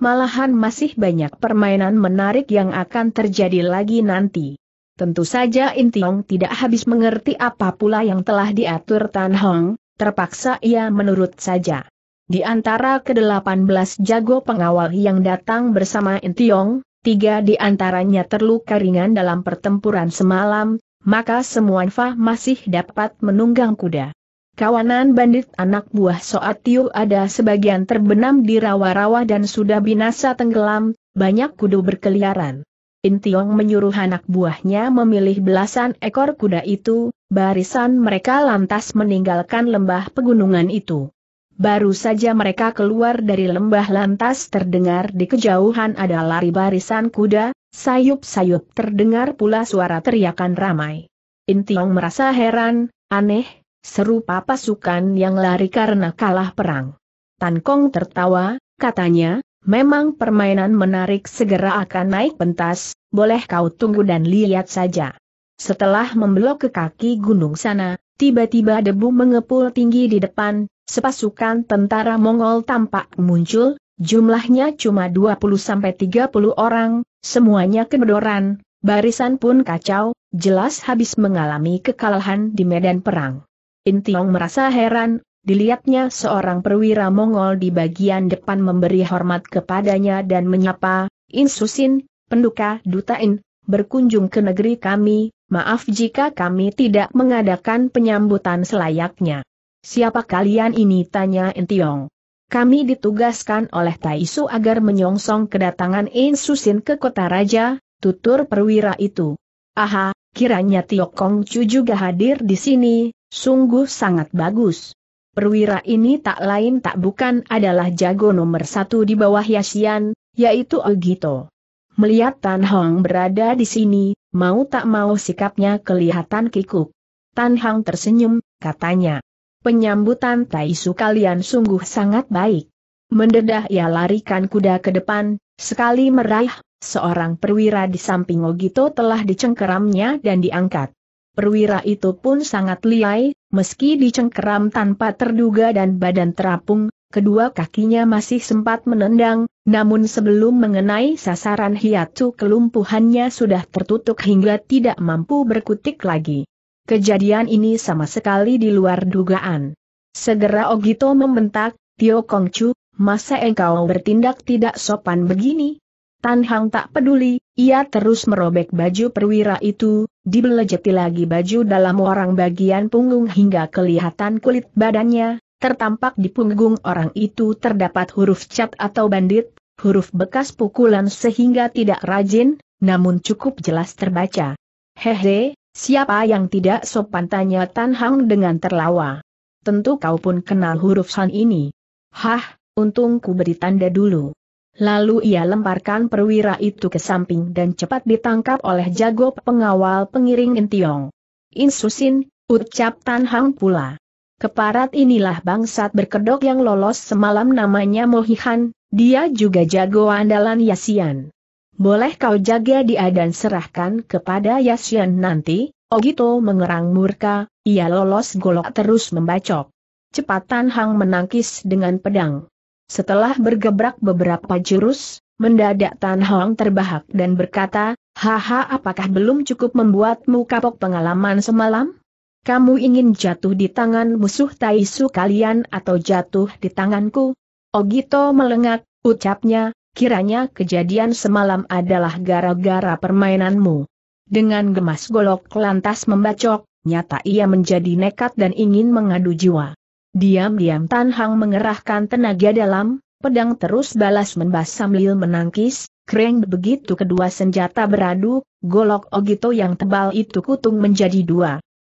[SPEAKER 1] Malahan masih banyak permainan menarik yang akan terjadi lagi nanti. Tentu saja Intiong tidak habis mengerti apa pula yang telah diatur Tan Hong, terpaksa ia menurut saja. Di antara ke-18 jago pengawal yang datang bersama Intiong, tiga di antaranya terluka ringan dalam pertempuran semalam, maka semua Fah masih dapat menunggang kuda kawanan bandit anak buah Soat Tiu ada sebagian terbenam di rawa-rawa dan sudah binasa tenggelam, banyak kudu berkeliaran. Intiong menyuruh anak buahnya memilih belasan ekor kuda itu, barisan mereka lantas meninggalkan lembah pegunungan itu. Baru saja mereka keluar dari lembah lantas terdengar di kejauhan ada lari barisan kuda, sayup-sayup terdengar pula suara teriakan ramai. Intiong merasa heran, aneh, Serupa pasukan yang lari karena kalah perang. Tan Kong tertawa, katanya, memang permainan menarik segera akan naik pentas, boleh kau tunggu dan lihat saja. Setelah membelok ke kaki gunung sana, tiba-tiba debu mengepul tinggi di depan, sepasukan tentara Mongol tampak muncul, jumlahnya cuma 20-30 orang, semuanya kedodoran, barisan pun kacau, jelas habis mengalami kekalahan di medan perang. Intiong merasa heran, dilihatnya seorang perwira Mongol di bagian depan memberi hormat kepadanya dan menyapa, Insusin, penduka dutain, berkunjung ke negeri kami, maaf jika kami tidak mengadakan penyambutan selayaknya. Siapa kalian ini? tanya Intiong. Kami ditugaskan oleh Taisu agar menyongsong kedatangan Insusin ke kota raja, tutur perwira itu. Aha, kiranya Tiokong Chu juga hadir di sini, Sungguh sangat bagus. Perwira ini tak lain tak bukan adalah jago nomor satu di bawah Yasian, yaitu Ogito. Melihat Tan Hong berada di sini, mau tak mau sikapnya kelihatan kikuk. Tan Hong tersenyum, katanya. Penyambutan Taisu kalian sungguh sangat baik. Mendedah ia larikan kuda ke depan, sekali meraih, seorang perwira di samping Ogito telah dicengkeramnya dan diangkat. Perwira itu pun sangat liai, meski dicengkeram tanpa terduga dan badan terapung, kedua kakinya masih sempat menendang, namun sebelum mengenai sasaran hiatu kelumpuhannya sudah tertutup hingga tidak mampu berkutik lagi. Kejadian ini sama sekali di luar dugaan. Segera Ogito membentak, Tio Kongcu, masa engkau bertindak tidak sopan begini? Tan Hang tak peduli, ia terus merobek baju perwira itu, dibelejeti lagi baju dalam orang bagian punggung hingga kelihatan kulit badannya, tertampak di punggung orang itu terdapat huruf cat atau bandit, huruf bekas pukulan sehingga tidak rajin, namun cukup jelas terbaca. Hehe, siapa yang tidak sopan tanya Tan Hang dengan terlawa. Tentu kau pun kenal huruf San ini. Hah, untung ku beri tanda dulu. Lalu ia lemparkan perwira itu ke samping dan cepat ditangkap oleh jago pengawal pengiring Intiong. Insusin, ucap Tan Hang pula. Keparat inilah bangsat berkedok yang lolos semalam namanya Mohihan, dia juga jago andalan Yasian. Boleh kau jaga dia dan serahkan kepada Yasian nanti, Ogito mengerang murka, ia lolos golok terus membacok. Cepat Tan Hang menangkis dengan pedang. Setelah bergebrak beberapa jurus, mendadak Tan Hong terbahak dan berkata, Haha apakah belum cukup membuatmu kapok pengalaman semalam? Kamu ingin jatuh di tangan musuh Taisu kalian atau jatuh di tanganku? Ogito melengak, ucapnya, kiranya kejadian semalam adalah gara-gara permainanmu. Dengan gemas golok lantas membacok, nyata ia menjadi nekat dan ingin mengadu jiwa. Diam-diam Tan Hang mengerahkan tenaga dalam, pedang terus balas membas sambil menangkis, kreng begitu kedua senjata beradu, golok Ogito yang tebal itu kutung menjadi dua.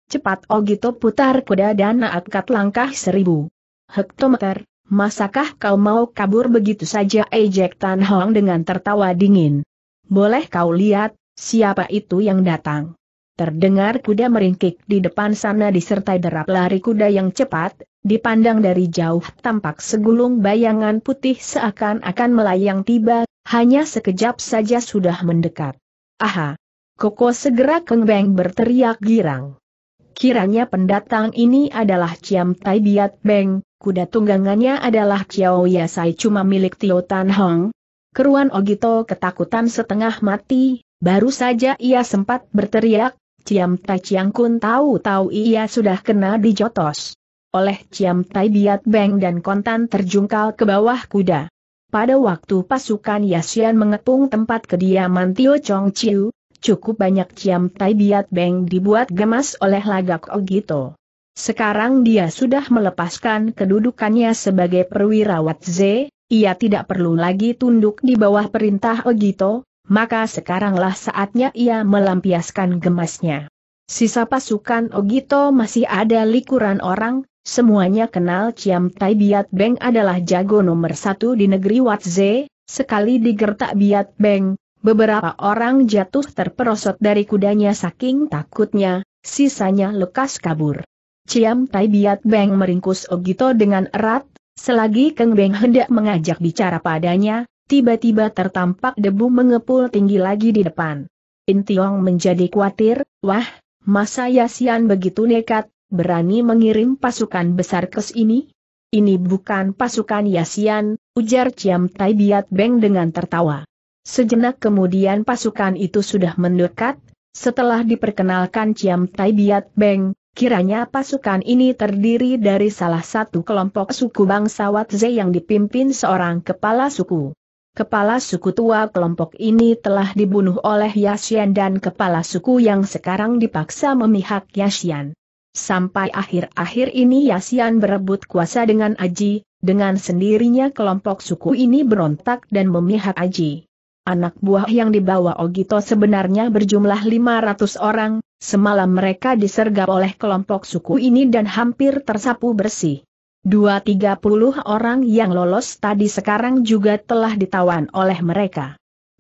[SPEAKER 1] Cepat Ogito putar kuda dan naakkat langkah seribu hektometer, masakah kau mau kabur begitu saja ejek Tan Hong dengan tertawa dingin. Boleh kau lihat, siapa itu yang datang. Terdengar kuda meringkik di depan sana disertai derap lari kuda yang cepat, dipandang dari jauh tampak segulung bayangan putih seakan-akan melayang tiba, hanya sekejap saja sudah mendekat. Aha! Koko segera kengbeng berteriak girang. Kiranya pendatang ini adalah Ciam Tai Biat Beng, kuda tunggangannya adalah Ciao Yasai cuma milik Tio Tan Hong. Keruan Ogito ketakutan setengah mati, baru saja ia sempat berteriak, Ciam Tai Ciang Kun tahu-tahu ia sudah kena dijotos oleh Ciam Tai Biat Beng dan kontan terjungkal ke bawah kuda. Pada waktu pasukan Yasian mengepung tempat kediaman Tio Chong Chiu, cukup banyak Ciam Tai Biat Beng dibuat gemas oleh lagak Ogito. Sekarang dia sudah melepaskan kedudukannya sebagai perwira Watze, ia tidak perlu lagi tunduk di bawah perintah Ogito, maka sekaranglah saatnya ia melampiaskan gemasnya. Sisa pasukan Ogito masih ada likuran orang, Semuanya kenal Ciam Tai Biat Beng adalah jago nomor satu di negeri Watze, sekali digertak Biat Beng, beberapa orang jatuh terperosot dari kudanya saking takutnya, sisanya lekas kabur. Ciam Tai Biat Beng meringkus Ogito dengan erat, selagi Keng Beng hendak mengajak bicara padanya, tiba-tiba tertampak debu mengepul tinggi lagi di depan. Intiong menjadi khawatir, wah, masa Yasian begitu nekat, berani mengirim pasukan besar ke sini? Ini bukan pasukan Yasian, ujar Ciam Tai Biat Beng dengan tertawa. Sejenak kemudian pasukan itu sudah mendekat, setelah diperkenalkan Ciam Tai Biat Beng, kiranya pasukan ini terdiri dari salah satu kelompok suku bangsa Watze yang dipimpin seorang kepala suku. Kepala suku tua kelompok ini telah dibunuh oleh Yasian dan kepala suku yang sekarang dipaksa memihak Yasian. Sampai akhir-akhir ini Yasian berebut kuasa dengan Aji, dengan sendirinya kelompok suku ini berontak dan memihak Aji. Anak buah yang dibawa Ogito sebenarnya berjumlah 500 orang, semalam mereka disergap oleh kelompok suku ini dan hampir tersapu bersih. Dua tiga puluh orang yang lolos tadi sekarang juga telah ditawan oleh mereka.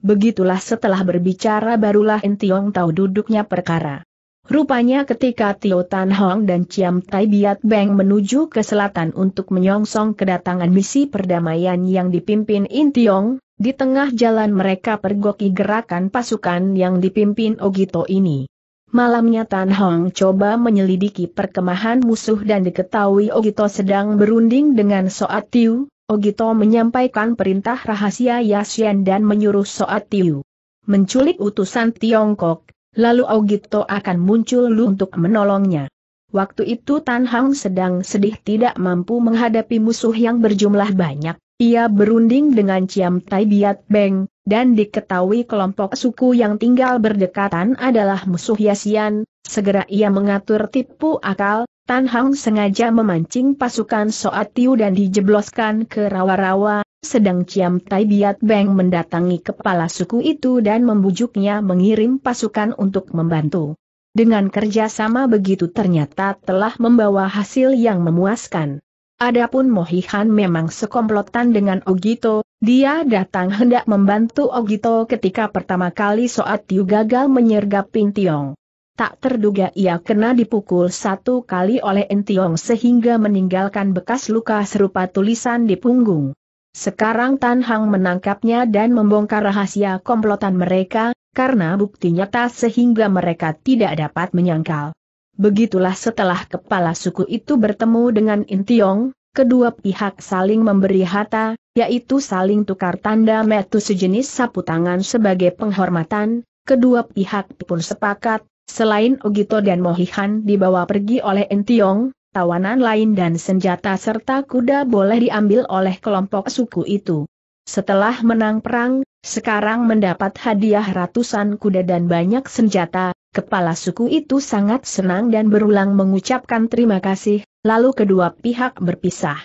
[SPEAKER 1] Begitulah setelah berbicara barulah Entiong tahu duduknya perkara. Rupanya ketika Tio Tan Hong dan Chiam Tai Biat Beng menuju ke selatan untuk menyongsong kedatangan misi perdamaian yang dipimpin In Tiong, di tengah jalan mereka pergoki gerakan pasukan yang dipimpin Ogito ini. Malamnya Tan Hong coba menyelidiki perkemahan musuh dan diketahui Ogito sedang berunding dengan Soat Tiu. Ogito menyampaikan perintah rahasia Yasian dan menyuruh Soat Tiu menculik utusan Tiongkok, Lalu Augito akan muncul lu untuk menolongnya. Waktu itu Tan Hang sedang sedih tidak mampu menghadapi musuh yang berjumlah banyak. Ia berunding dengan Ciam Tai Biat Beng, dan diketahui kelompok suku yang tinggal berdekatan adalah musuh Yasian. Segera ia mengatur tipu akal, Tan Hang sengaja memancing pasukan Soat Tiu dan dijebloskan ke rawa-rawa, sedang Ciam Tai Biat Beng mendatangi kepala suku itu dan membujuknya mengirim pasukan untuk membantu. Dengan kerjasama begitu ternyata telah membawa hasil yang memuaskan. Adapun Mohihan memang sekomplotan dengan Ogito, dia datang hendak membantu Ogito ketika pertama kali Soat Tiu gagal menyergap Pintiong. Tak terduga ia kena dipukul satu kali oleh Entiong sehingga meninggalkan bekas luka serupa tulisan di punggung. Sekarang Tan Hang menangkapnya dan membongkar rahasia komplotan mereka, karena bukti nyata sehingga mereka tidak dapat menyangkal. Begitulah setelah kepala suku itu bertemu dengan Intiong, kedua pihak saling memberi hata, yaitu saling tukar tanda metu sejenis sapu tangan sebagai penghormatan, kedua pihak pun sepakat Selain Ogito dan Mohihan dibawa pergi oleh Entiong, tawanan lain dan senjata serta kuda boleh diambil oleh kelompok suku itu. Setelah menang perang, sekarang mendapat hadiah ratusan kuda dan banyak senjata, kepala suku itu sangat senang dan berulang mengucapkan terima kasih, lalu kedua pihak berpisah.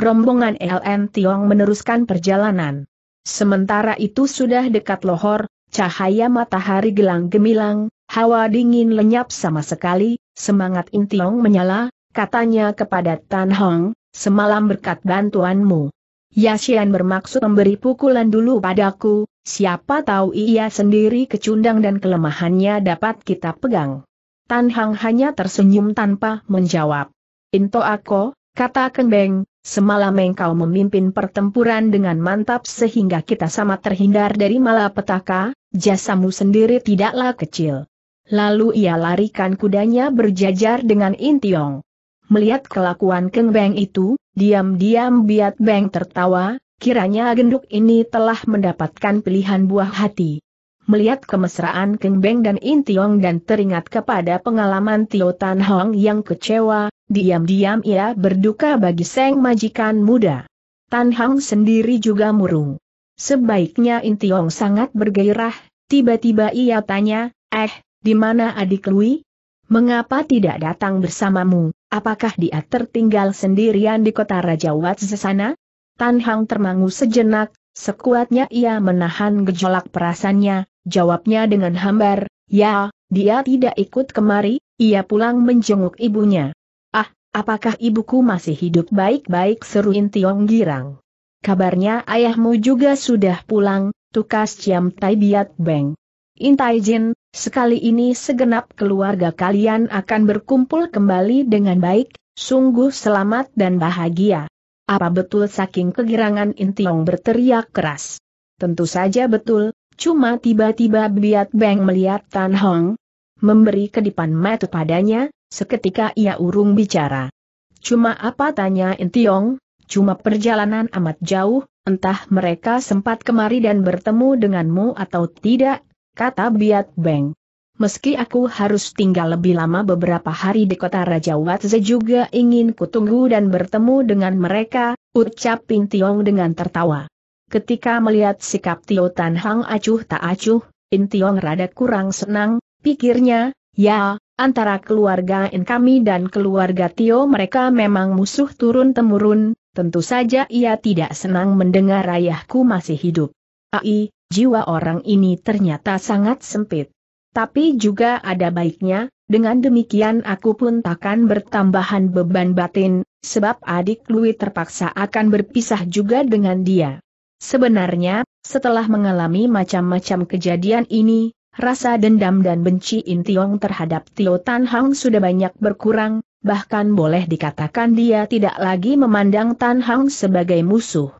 [SPEAKER 1] Rombongan LN Tiong meneruskan perjalanan. Sementara itu sudah dekat Lohor, cahaya matahari gelang gemilang, Hawa dingin lenyap sama sekali, semangat Intiong menyala, katanya kepada Tan Hong, semalam berkat bantuanmu. Yasian bermaksud memberi pukulan dulu padaku, siapa tahu ia sendiri kecundang dan kelemahannya dapat kita pegang. Tan Hong hanya tersenyum tanpa menjawab. Into aku, kata Kembeng, semalam engkau memimpin pertempuran dengan mantap sehingga kita sama terhindar dari malapetaka, jasamu sendiri tidaklah kecil. Lalu ia larikan kudanya berjajar dengan Intiong. Melihat kelakuan Keng Beng itu, diam-diam Biat Beng tertawa, kiranya genduk ini telah mendapatkan pilihan buah hati. Melihat kemesraan Keng Beng dan Intiong dan teringat kepada pengalaman Tio Tan Hong yang kecewa, diam-diam ia berduka bagi Seng Majikan Muda. Tan Hong sendiri juga murung. Sebaiknya Intiong sangat bergairah, tiba-tiba ia tanya, eh, di mana adik Lui? Mengapa tidak datang bersamamu? Apakah dia tertinggal sendirian di kota Raja Wats sana? Tan Hang termangu sejenak, sekuatnya ia menahan gejolak perasannya, jawabnya dengan hambar, ya, dia tidak ikut kemari, ia pulang menjenguk ibunya. Ah, apakah ibuku masih hidup baik-baik seru Intiong Girang? Kabarnya ayahmu juga sudah pulang, tukas Ciam Tai Biat Beng. Intai Jin, sekali ini segenap keluarga kalian akan berkumpul kembali dengan baik, sungguh selamat dan bahagia. Apa betul saking kegirangan Intiong berteriak keras? Tentu saja betul, cuma tiba-tiba Biat Beng melihat Tan Hong, memberi kedipan mata padanya, seketika ia urung bicara. Cuma apa tanya Intiong, cuma perjalanan amat jauh, entah mereka sempat kemari dan bertemu denganmu atau tidak, kata Biat Beng. Meski aku harus tinggal lebih lama beberapa hari di kota Raja Watze juga ingin kutunggu dan bertemu dengan mereka, ucap Ping Tiong dengan tertawa. Ketika melihat sikap Tio Tan Hang acuh tak acuh, In Tiong rada kurang senang, pikirnya, ya, antara keluarga In kami dan keluarga Tio mereka memang musuh turun-temurun, tentu saja ia tidak senang mendengar ayahku masih hidup. Ai, jiwa orang ini ternyata sangat sempit. Tapi juga ada baiknya, dengan demikian aku pun takkan bertambahan beban batin, sebab adik Lui terpaksa akan berpisah juga dengan dia. Sebenarnya, setelah mengalami macam-macam kejadian ini, rasa dendam dan benci Intiong terhadap Tio Tan Hang sudah banyak berkurang, bahkan boleh dikatakan dia tidak lagi memandang Tan Hang sebagai musuh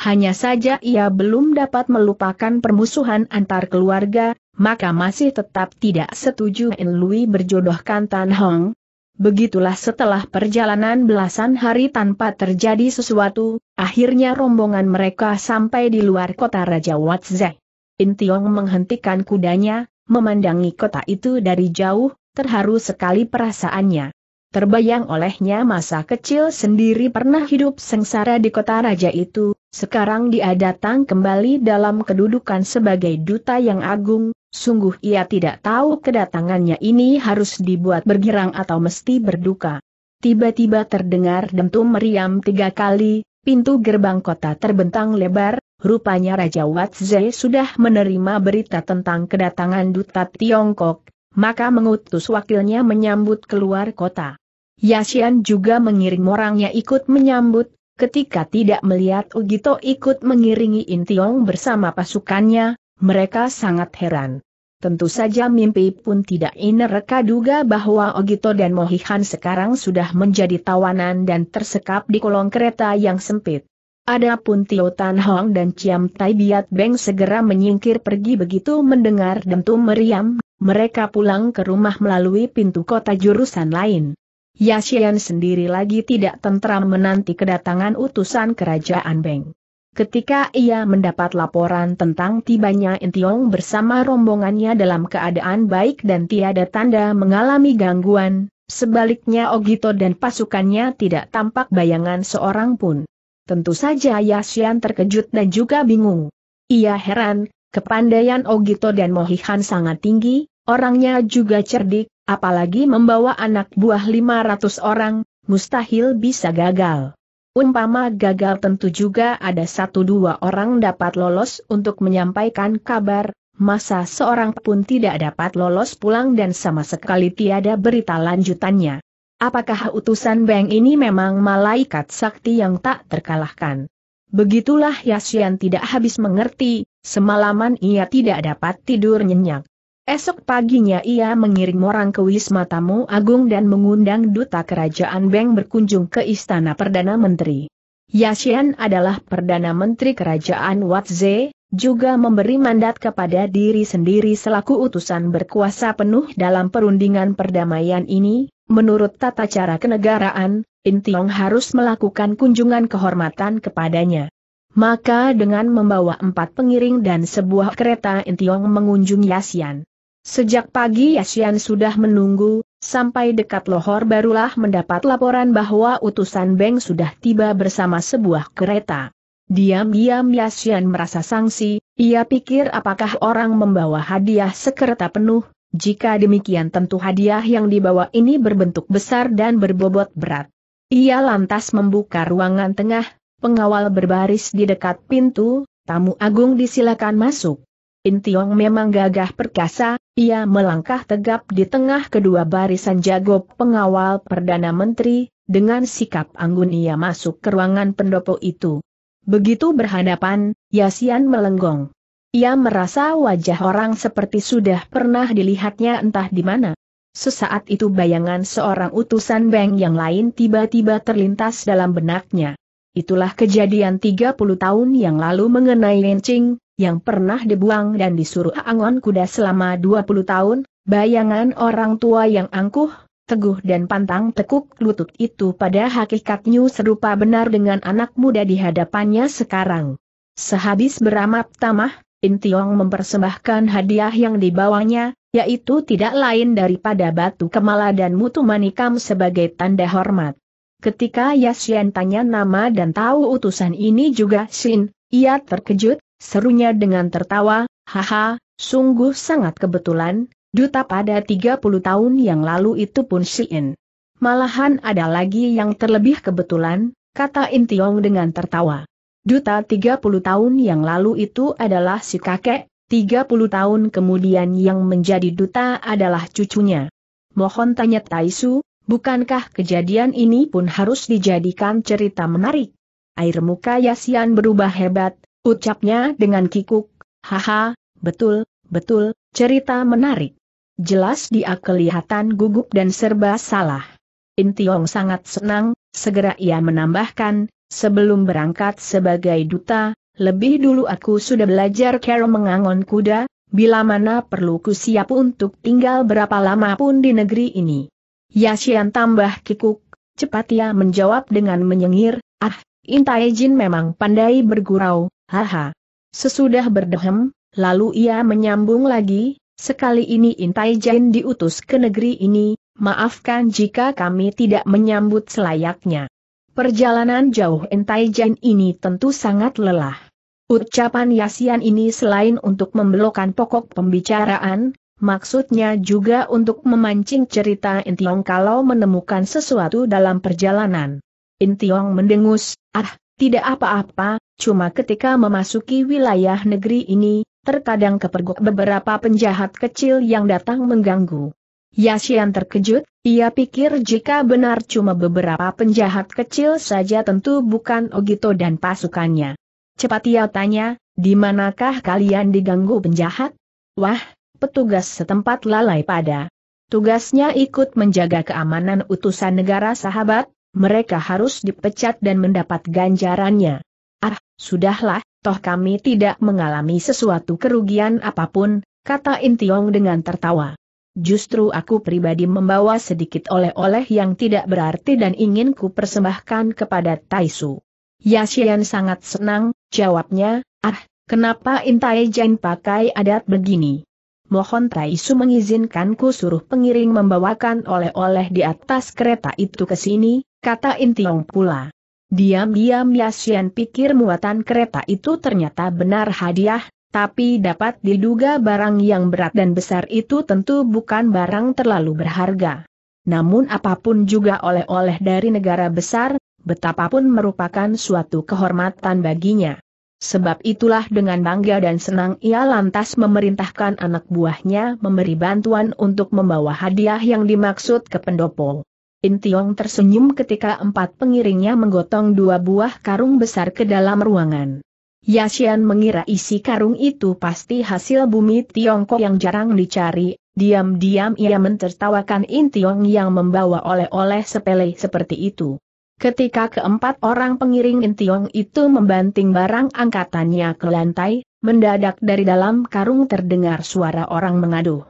[SPEAKER 1] hanya saja ia belum dapat melupakan permusuhan antar keluarga, maka masih tetap tidak setuju In Lui berjodohkan Tan Hong. Begitulah setelah perjalanan belasan hari tanpa terjadi sesuatu, akhirnya rombongan mereka sampai di luar kota Raja Watzeh. In Tiong menghentikan kudanya, memandangi kota itu dari jauh, terharu sekali perasaannya. Terbayang olehnya masa kecil sendiri pernah hidup sengsara di kota raja itu, sekarang dia datang kembali dalam kedudukan sebagai duta yang agung, sungguh ia tidak tahu kedatangannya ini harus dibuat bergirang atau mesti berduka. Tiba-tiba terdengar dentum meriam tiga kali, pintu gerbang kota terbentang lebar, rupanya Raja Watze sudah menerima berita tentang kedatangan duta Tiongkok, maka mengutus wakilnya menyambut keluar kota. Yasian juga mengirim orangnya ikut menyambut, Ketika tidak melihat Ugito ikut mengiringi Intiong bersama pasukannya, mereka sangat heran. Tentu saja mimpi pun tidak inereka duga bahwa Ogito dan Mohihan sekarang sudah menjadi tawanan dan tersekap di kolong kereta yang sempit. Adapun Tio Tan Hong dan Ciam Tai Biat Beng segera menyingkir pergi begitu mendengar dentum meriam, mereka pulang ke rumah melalui pintu kota jurusan lain. Yasian sendiri lagi tidak tentram menanti kedatangan utusan kerajaan Beng. Ketika ia mendapat laporan tentang tibanya Intiong bersama rombongannya dalam keadaan baik dan tiada tanda mengalami gangguan, sebaliknya Ogito dan pasukannya tidak tampak bayangan seorang pun. Tentu saja Yasian terkejut dan juga bingung. Ia heran, kepandaian Ogito dan Mohihan sangat tinggi, Orangnya juga cerdik, apalagi membawa anak buah 500 orang, mustahil bisa gagal. Umpama gagal tentu juga ada satu dua orang dapat lolos untuk menyampaikan kabar, masa seorang pun tidak dapat lolos pulang dan sama sekali tiada berita lanjutannya. Apakah utusan Beng ini memang malaikat sakti yang tak terkalahkan? Begitulah Yasian tidak habis mengerti, semalaman ia tidak dapat tidur nyenyak. Esok paginya ia mengirim orang ke Wisma Tamu Agung dan mengundang Duta Kerajaan Beng berkunjung ke Istana Perdana Menteri. Yashian adalah Perdana Menteri Kerajaan Watze, juga memberi mandat kepada diri sendiri selaku utusan berkuasa penuh dalam perundingan perdamaian ini, menurut tata cara kenegaraan, Intiong harus melakukan kunjungan kehormatan kepadanya. Maka dengan membawa empat pengiring dan sebuah kereta Intiong mengunjungi Yasian. Sejak pagi Yashian sudah menunggu, sampai dekat Lohor barulah mendapat laporan bahwa utusan Beng sudah tiba bersama sebuah kereta. Diam-diam Yashian merasa sangsi, ia pikir apakah orang membawa hadiah sekereta penuh, jika demikian tentu hadiah yang dibawa ini berbentuk besar dan berbobot berat. Ia lantas membuka ruangan tengah, pengawal berbaris di dekat pintu, tamu agung disilakan masuk. Intiong memang gagah perkasa, ia melangkah tegap di tengah kedua barisan jago pengawal Perdana Menteri, dengan sikap anggun ia masuk ke ruangan pendopo itu. Begitu berhadapan, Yasian melenggong. Ia merasa wajah orang seperti sudah pernah dilihatnya entah di mana. Sesaat itu bayangan seorang utusan bank yang lain tiba-tiba terlintas dalam benaknya. Itulah kejadian 30 tahun yang lalu mengenai Lencing, yang pernah dibuang dan disuruh angon kuda selama 20 tahun, bayangan orang tua yang angkuh, teguh dan pantang tekuk lutut itu pada hakikatnya serupa benar dengan anak muda di hadapannya sekarang. Sehabis beramap tamah, Intiong mempersembahkan hadiah yang dibawanya, yaitu tidak lain daripada batu kemala dan mutu manikam sebagai tanda hormat. Ketika Yasian tanya nama dan tahu utusan ini juga Shin, ia terkejut, Serunya dengan tertawa, haha, sungguh sangat kebetulan, duta pada 30 tahun yang lalu itu pun Sheen. Malahan ada lagi yang terlebih kebetulan, kata Intiong dengan tertawa. Duta 30 tahun yang lalu itu adalah si kakek, 30 tahun kemudian yang menjadi duta adalah cucunya. Mohon tanya Taisu, bukankah kejadian ini pun harus dijadikan cerita menarik? Air muka Yasian berubah hebat, Ucapnya dengan kikuk, haha, betul, betul, cerita menarik. Jelas dia kelihatan gugup dan serba salah. Intiong sangat senang, segera ia menambahkan, sebelum berangkat sebagai duta, lebih dulu aku sudah belajar cara mengangon kuda, bila mana perlu ku siap untuk tinggal berapa lama pun di negeri ini. Yasian tambah kikuk, cepat ia menjawab dengan menyengir, ah, Intai Jin memang pandai bergurau, Haha. Sesudah berdehem, lalu ia menyambung lagi, sekali ini Intai Jain diutus ke negeri ini, maafkan jika kami tidak menyambut selayaknya. Perjalanan jauh Intai Jain ini tentu sangat lelah. Ucapan Yasian ini selain untuk membelokkan pokok pembicaraan, maksudnya juga untuk memancing cerita Intiong kalau menemukan sesuatu dalam perjalanan. Intiong mendengus, ah, tidak apa-apa, Cuma ketika memasuki wilayah negeri ini, terkadang kepergok beberapa penjahat kecil yang datang mengganggu. Yasian terkejut, ia pikir jika benar cuma beberapa penjahat kecil saja tentu bukan Ogito dan pasukannya. Cepat ia tanya, di manakah kalian diganggu penjahat? Wah, petugas setempat lalai pada. Tugasnya ikut menjaga keamanan utusan negara sahabat, mereka harus dipecat dan mendapat ganjarannya. Ah, sudahlah, toh kami tidak mengalami sesuatu kerugian apapun, kata Intiong dengan tertawa. Justru aku pribadi membawa sedikit oleh-oleh yang tidak berarti dan ingin ku persembahkan kepada Taisu. Yasian sangat senang, jawabnya, ah, kenapa Intai Jain pakai adat begini? Mohon Taisu mengizinkanku suruh pengiring membawakan oleh-oleh di atas kereta itu ke sini, kata Intiong pula. Diam-diam Yasien pikir muatan kereta itu ternyata benar hadiah, tapi dapat diduga barang yang berat dan besar itu tentu bukan barang terlalu berharga. Namun apapun juga oleh-oleh dari negara besar, betapapun merupakan suatu kehormatan baginya. Sebab itulah dengan bangga dan senang ia lantas memerintahkan anak buahnya memberi bantuan untuk membawa hadiah yang dimaksud ke pendopo. Tiong tersenyum ketika empat pengiringnya menggotong dua buah karung besar ke dalam ruangan. Yashian mengira isi karung itu pasti hasil bumi Tiongkok yang jarang dicari, diam-diam ia mentertawakan Tiong yang membawa oleh-oleh sepele seperti itu. Ketika keempat orang pengiring Tiong itu membanting barang angkatannya ke lantai, mendadak dari dalam karung terdengar suara orang mengaduh.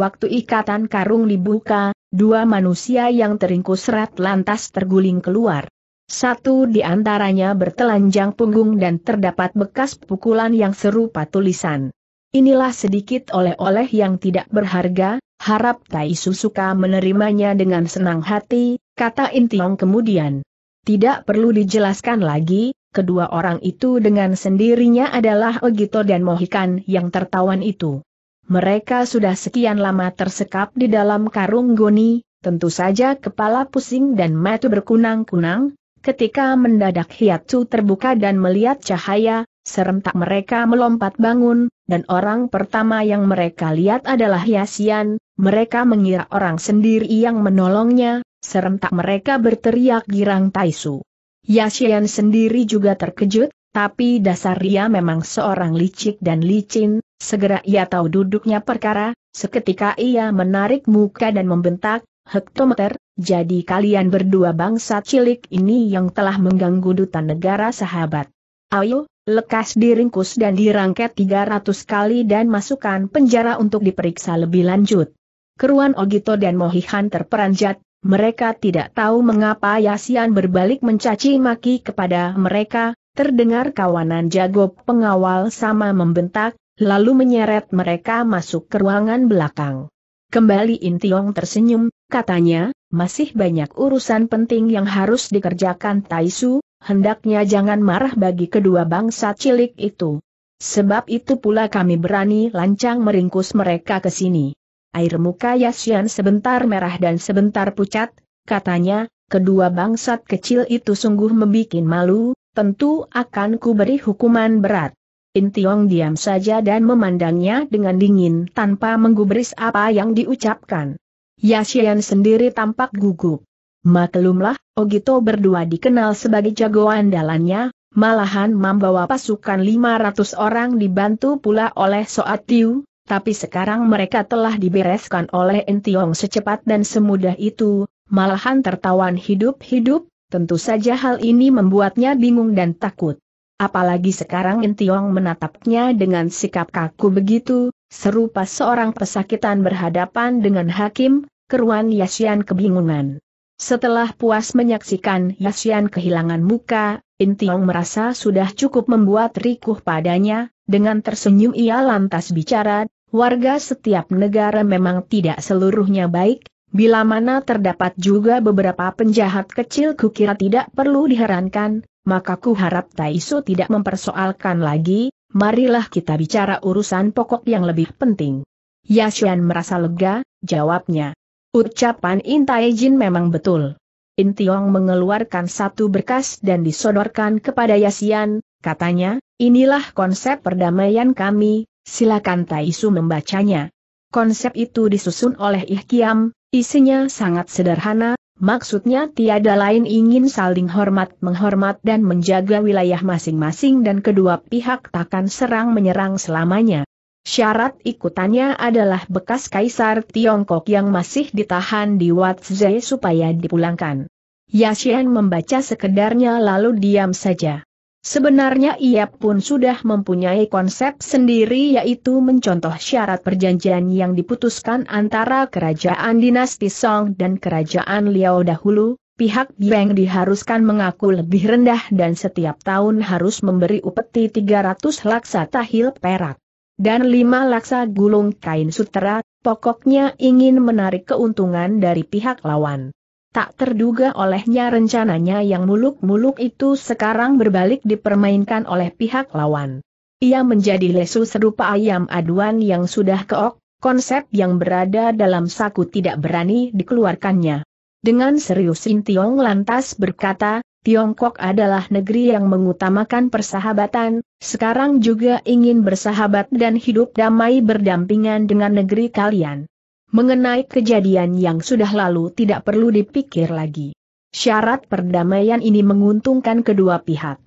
[SPEAKER 1] Waktu ikatan karung dibuka, Dua manusia yang teringkus serat lantas terguling keluar. Satu di antaranya bertelanjang punggung dan terdapat bekas pukulan yang serupa tulisan. Inilah sedikit oleh-oleh yang tidak berharga, harap Tai suka menerimanya dengan senang hati, kata Intiong kemudian. Tidak perlu dijelaskan lagi, kedua orang itu dengan sendirinya adalah Ogito dan Mohikan yang tertawan itu. Mereka sudah sekian lama tersekap di dalam karung goni, tentu saja kepala pusing dan mata berkunang-kunang, ketika mendadak hiatsu terbuka dan melihat cahaya, serentak mereka melompat bangun, dan orang pertama yang mereka lihat adalah Yasian, mereka mengira orang sendiri yang menolongnya, serentak mereka berteriak girang Taisu. Yasian sendiri juga terkejut, tapi dasar ia memang seorang licik dan licin, Segera ia tahu duduknya perkara, seketika ia menarik muka dan membentak, hektometer, jadi kalian berdua bangsa cilik ini yang telah mengganggu duta negara sahabat. Ayo, lekas diringkus dan dirangket 300 kali dan masukkan penjara untuk diperiksa lebih lanjut. Keruan Ogito dan Mohihan terperanjat, mereka tidak tahu mengapa Yasian berbalik mencaci maki kepada mereka, terdengar kawanan jago pengawal sama membentak, lalu menyeret mereka masuk ke ruangan belakang. Kembali Intiong tersenyum, katanya, masih banyak urusan penting yang harus dikerjakan Taisu, hendaknya jangan marah bagi kedua bangsa cilik itu. Sebab itu pula kami berani lancang meringkus mereka ke sini. Air muka Yasian sebentar merah dan sebentar pucat, katanya, kedua bangsat kecil itu sungguh membuat malu, tentu akan kuberi hukuman berat. In Tiong diam saja dan memandangnya dengan dingin tanpa menggubris apa yang diucapkan. Yashian sendiri tampak gugup. Maklumlah, Ogito berdua dikenal sebagai jagoan andalannya, malahan membawa pasukan 500 orang dibantu pula oleh Soat Tiu, tapi sekarang mereka telah dibereskan oleh Yong secepat dan semudah itu, malahan tertawan hidup-hidup, tentu saja hal ini membuatnya bingung dan takut. Apalagi sekarang Intiong menatapnya dengan sikap kaku begitu, serupa seorang pesakitan berhadapan dengan hakim, keruan Yasian kebingungan. Setelah puas menyaksikan Yasian kehilangan muka, Intiong merasa sudah cukup membuat rikuh padanya, dengan tersenyum ia lantas bicara, warga setiap negara memang tidak seluruhnya baik, bila mana terdapat juga beberapa penjahat kecil kukira tidak perlu diherankan, maka ku harap Taiso tidak mempersoalkan lagi, marilah kita bicara urusan pokok yang lebih penting. Yashian merasa lega, jawabnya. Ucapan Intai Jin memang betul. Intiong mengeluarkan satu berkas dan disodorkan kepada Yasian, katanya, inilah konsep perdamaian kami, silakan Taisu membacanya. Konsep itu disusun oleh Ihkiam, isinya sangat sederhana, Maksudnya tiada lain ingin saling hormat menghormat dan menjaga wilayah masing-masing dan kedua pihak takkan serang menyerang selamanya. Syarat ikutannya adalah bekas kaisar Tiongkok yang masih ditahan di Watzai supaya dipulangkan. Yashian membaca sekedarnya lalu diam saja. Sebenarnya ia pun sudah mempunyai konsep sendiri yaitu mencontoh syarat perjanjian yang diputuskan antara kerajaan dinasti Song dan kerajaan Liao dahulu, pihak Biang diharuskan mengaku lebih rendah dan setiap tahun harus memberi upeti 300 laksa tahil perak dan 5 laksa gulung kain sutera, pokoknya ingin menarik keuntungan dari pihak lawan. Tak terduga olehnya rencananya yang muluk-muluk itu sekarang berbalik dipermainkan oleh pihak lawan. Ia menjadi lesu serupa ayam aduan yang sudah keok, konsep yang berada dalam saku tidak berani dikeluarkannya. Dengan serius Tiong lantas berkata, Tiongkok adalah negeri yang mengutamakan persahabatan, sekarang juga ingin bersahabat dan hidup damai berdampingan dengan negeri kalian. Mengenai kejadian yang sudah lalu tidak perlu dipikir lagi. Syarat perdamaian ini menguntungkan kedua pihak.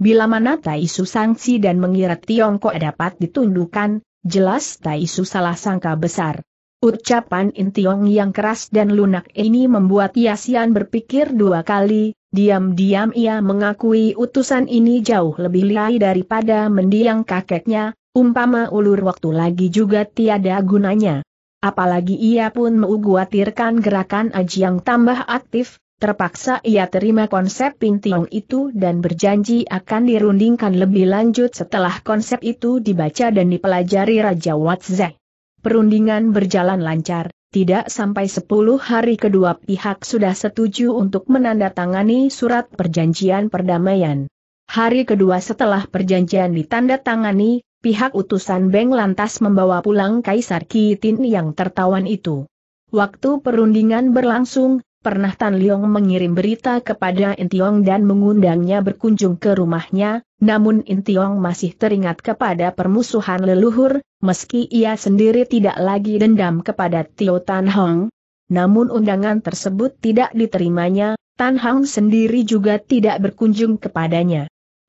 [SPEAKER 1] Bila mana Taisu sangsi dan mengira Tiongkok dapat ditundukkan, jelas Taisu salah sangka besar. Ucapan Intiong yang keras dan lunak ini membuat Yasian berpikir dua kali, diam-diam ia mengakui utusan ini jauh lebih lihai daripada mendiang kakeknya, umpama ulur waktu lagi juga tiada gunanya apalagi ia pun menguatirkan gerakan Aji yang tambah aktif, terpaksa ia terima konsep pintiong itu dan berjanji akan dirundingkan lebih lanjut setelah konsep itu dibaca dan dipelajari Raja Watzai. Perundingan berjalan lancar, tidak sampai 10 hari kedua pihak sudah setuju untuk menandatangani surat perjanjian perdamaian. Hari kedua setelah perjanjian ditandatangani, pihak utusan Beng lantas membawa pulang Kaisar Kitin yang tertawan itu. Waktu perundingan berlangsung, pernah Tan Leong mengirim berita kepada Intiong dan mengundangnya berkunjung ke rumahnya, namun Intiong masih teringat kepada permusuhan leluhur, meski ia sendiri tidak lagi dendam kepada Tio Tan Hong. Namun undangan tersebut tidak diterimanya, Tan Hong sendiri juga tidak berkunjung kepadanya.